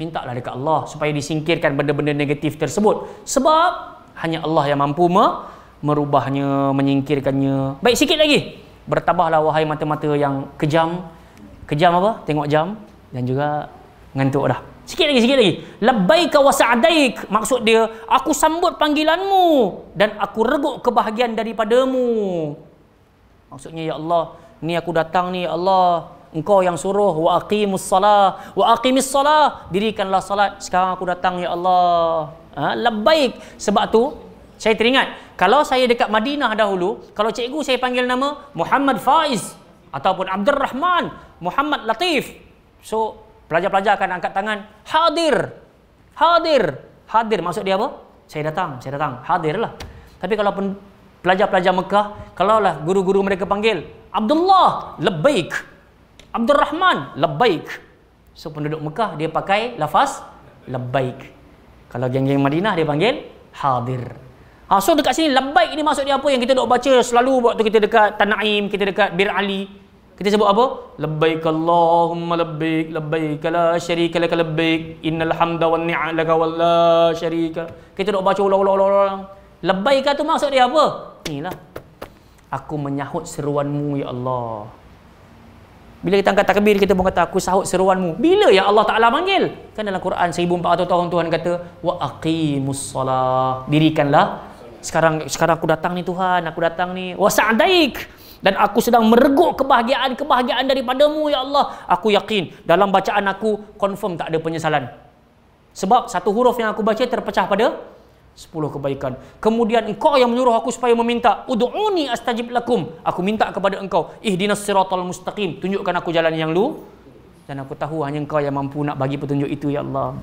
mintalah dekat Allah supaya disingkirkan benda-benda negatif tersebut sebab hanya Allah yang mampu merubahnya menyingkirkannya baik sikit lagi bertabahlah wahai mata-mata yang kejam kejam apa tengok jam dan juga ngantuk dah sikit lagi sikit lagi labbaika wa sa'daik maksud dia aku sambut panggilanmu dan aku reguk kebahagiaan daripadamu maksudnya ya Allah ni aku datang ni ya Allah engkau yang suruh wa aqimus salah wa aqimis salah dirikanlah salat sekarang aku datang ya Allah ha? labbaik sebab tu saya teringat kalau saya dekat Madinah dahulu, kalau cikgu saya panggil nama Muhammad Faiz ataupun Abdul Rahman, Muhammad Latif. So pelajar-pelajar akan angkat tangan, hadir. Hadir. Hadir maksud dia apa? Saya datang, saya datang. Hadirlah. Tapi kalau pun pelajar-pelajar Mekah, kalaulah guru-guru mereka panggil Abdullah, lebaik, Abdul Rahman, lebaik, So penduduk Mekah dia pakai lafaz lebaik. Kalau geng-geng Madinah dia panggil hadir. Ha, so dekat sini labbaik ni maksud dia apa yang kita dok baca selalu waktu kita dekat Tanaim, kita dekat Bir Ali. Kita sebut apa? Labbaik Allahumma labbaik, labbaik la syarika lak labbaik, innal hamda wan ni'ama laka wa la syarika. Kita dok baca ulang-ulang-ulang. Labbaik tu maksud dia apa? lah Aku menyahut seruanmu ya Allah. Bila kita angkat takbir kita pun kata aku sahut seruanmu. Bila ya Allah Taala manggil? Kan dalam Quran 1400 tahun Tuhan kata wa aqimus solah. Dirikanlah sekarang sekarang aku datang ni Tuhan, aku datang ni. Wa sa'daik dan aku sedang mereguk kebahagiaan-kebahagiaan daripadamu ya Allah. Aku yakin dalam bacaan aku confirm tak ada penyesalan. Sebab satu huruf yang aku baca terpecah pada sepuluh kebaikan. Kemudian engkau yang menyuruh aku supaya meminta, "Ud'uni astajib lakum." Aku minta kepada engkau, "Ihdinas siratal mustaqim." Tunjukkan aku jalan yang lu. Dan aku tahu hanya engkau yang mampu nak bagi petunjuk itu ya Allah.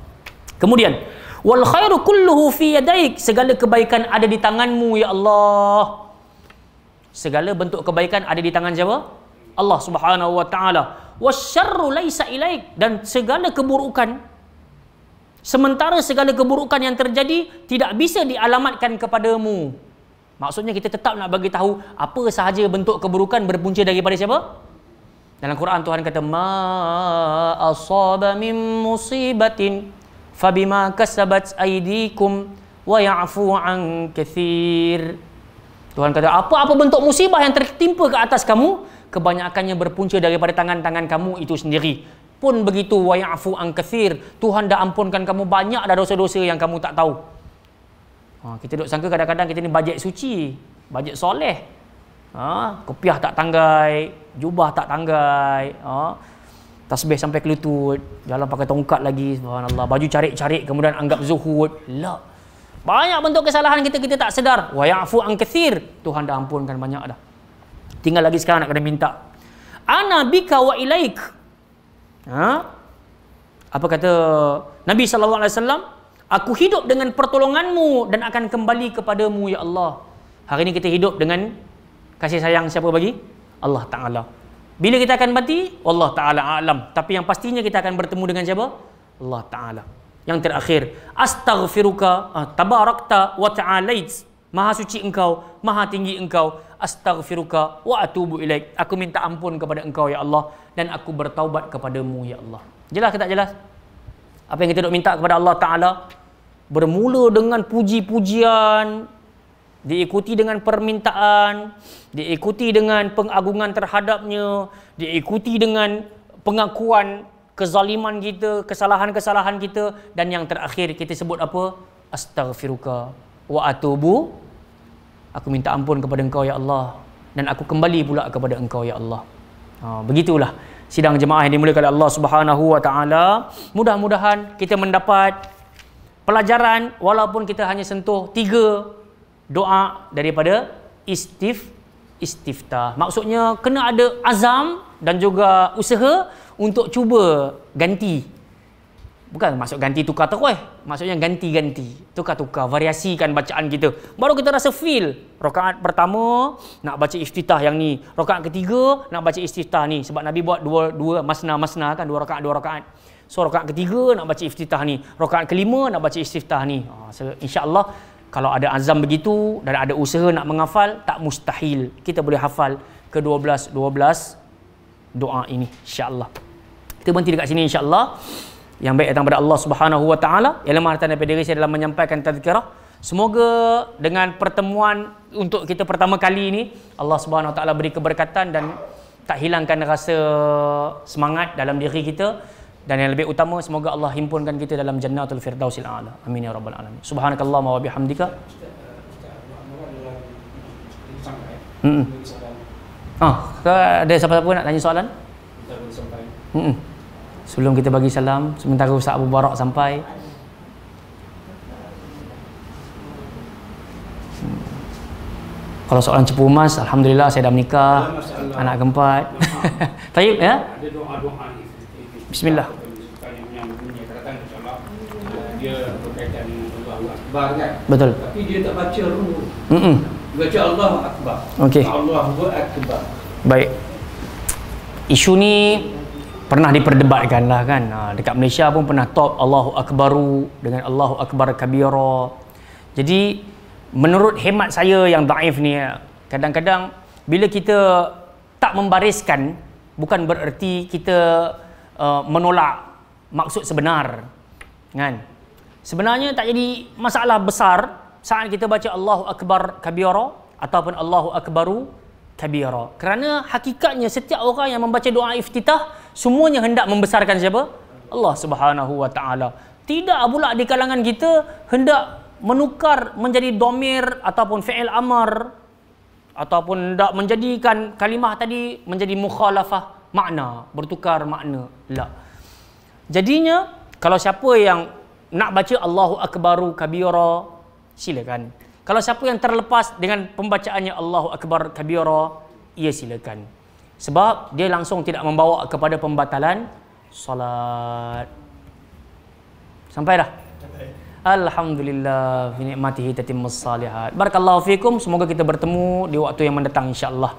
Kemudian, wal khairu kulluhu fi yadaik. Segala kebaikan ada di tanganmu ya Allah. Segala bentuk kebaikan ada di tangan siapa? Allah Subhanahu wa taala. Wasyarru laisa ilaik dan segala keburukan Sementara segala keburukan yang terjadi tidak bisa dialamatkan kepadamu. Maksudnya kita tetap nak bagi tahu apa sahaja bentuk keburukan berpunca daripada siapa? Dalam Quran Tuhan kata ma asaba min musibatin فبما كسبت أيديكم ويعفو عن كثير Tuhan kata, apa-apa bentuk musibah yang tertimpa ke atas kamu, kebanyakannya berpunca daripada tangan-tangan kamu itu sendiri. Pun begitu, wa ya'fu an kathir. Tuhan dah ampunkan kamu banyak dah dosa-dosa yang kamu tak tahu. Ha, kita duk sangka kadang-kadang kita ni bajet suci, bajet soleh. Ha, kopiah tak tanggai, jubah tak tanggai. Ha, tasbih sampai ke lutut, jalan pakai tongkat lagi, subhanallah. Baju carik-carik kemudian anggap zuhud. La. Banyak bentuk kesalahan kita kita tak sedar. Wa ya'fu an kathir. Tuhan dah ampunkan banyak dah. Tinggal lagi sekarang nak kena minta. Ana bika wa ilaik. Ha? Apa kata Nabi SAW? Aku hidup dengan pertolonganmu dan akan kembali kepadamu, Ya Allah. Hari ini kita hidup dengan kasih sayang siapa bagi? Allah Ta'ala. Bila kita akan mati? Allah Ta'ala alam. Tapi yang pastinya kita akan bertemu dengan siapa? Allah Ta'ala. Yang terakhir. Astaghfiruka ah, tabarakta wa ta'alait. Maha suci engkau, maha tinggi engkau. Astaghfiruka wa atubu ilaik. Aku minta ampun kepada engkau, Ya Allah. Dan aku bertaubat kepadamu, Ya Allah. Jelas ke tak jelas? Apa yang kita nak minta kepada Allah Ta'ala? Bermula dengan puji-pujian, diikuti dengan permintaan, diikuti dengan pengagungan terhadapnya, diikuti dengan pengakuan kezaliman kita, kesalahan-kesalahan kita dan yang terakhir kita sebut apa? Astaghfiruka wa atubu. Aku minta ampun kepada Engkau ya Allah dan aku kembali pula kepada Engkau ya Allah. Ha, begitulah sidang jemaah yang dimulakan oleh Allah Subhanahu wa taala. Mudah-mudahan kita mendapat pelajaran walaupun kita hanya sentuh tiga doa daripada istif istifta. Maksudnya kena ada azam dan juga usaha untuk cuba ganti. Bukan masuk ganti tukar terus. Eh. Maksudnya ganti-ganti. Tukar-tukar. Variasikan bacaan kita. Baru kita rasa feel. Rokaat pertama nak baca istiftah yang ni. Rokaat ketiga nak baca istiftah ni. Sebab Nabi buat dua, dua masna-masna kan. Dua rokaat, dua rokaat. So rokaat ketiga nak baca istiftah ni. Rokaat kelima nak baca istiftah ni. Oh, ah, so, InsyaAllah. InsyaAllah kalau ada azam begitu dan ada usaha nak menghafal tak mustahil kita boleh hafal ke 12 12 doa ini insyaallah kita berhenti dekat sini insyaallah yang baik datang kepada Allah Subhanahu wa taala ilmu harta daripada diri saya dalam menyampaikan tazkirah semoga dengan pertemuan untuk kita pertama kali ini Allah Subhanahu wa beri keberkatan dan tak hilangkan rasa semangat dalam diri kita dan yang lebih utama semoga Allah himpunkan kita dalam jannatul firdausil a'la amin ya rabbal alamin subhanakallah wa bihamdika hmm ah ke ada siapa-siapa nak tanya soalan hmm sebelum kita bagi salam sementara Ustaz Abu Barak sampai hmm. Kalau soalan cepu emas, Alhamdulillah saya dah menikah. Anak keempat. Tayyip ya? Ada doa-doa. Bismillah. Betul. Tapi dia tak baca dulu. Mm -mm. Baca Allah Akbar. Okey. Allah Akbar. Baik. Isu ni pernah diperdebatkan lah kan. Ha, dekat Malaysia pun pernah top Allahu Akbaru dengan Allahu Akbar Kabira. Jadi menurut hemat saya yang daif ni kadang-kadang bila kita tak membariskan bukan bererti kita uh, menolak maksud sebenar kan sebenarnya tak jadi masalah besar saat kita baca Allahu akbar kabira ataupun Allahu akbaru kabira kerana hakikatnya setiap orang yang membaca doa iftitah semuanya hendak membesarkan siapa Allah Subhanahu wa taala tidak pula di kalangan kita hendak menukar menjadi domir ataupun fi'il amar ataupun hendak menjadikan kalimah tadi menjadi mukhalafah makna, bertukar makna. La. Jadinya kalau siapa yang nak baca Allahu Akbaru Kabira, silakan. Kalau siapa yang terlepas dengan pembacaannya Allahu Akbar Kabira, ia silakan. Sebab dia langsung tidak membawa kepada pembatalan solat. Sampai dah. Alhamdulillah, nikmatihi tatimmus salihat. Barakallahu fikum, semoga kita bertemu di waktu yang mendatang insya-Allah.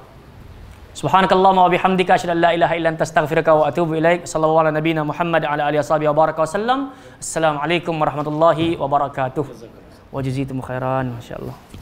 سبحانك اللهم وبحمدك أشهد أن لا إله إلا أنت أستغفرك وأتوب إليك صلى الله على نبينا محمد وعلى آله وصحبه وبارك وسلم السلام عليكم ورحمة الله وبركاته وجزيتم خيرا ما شاء الله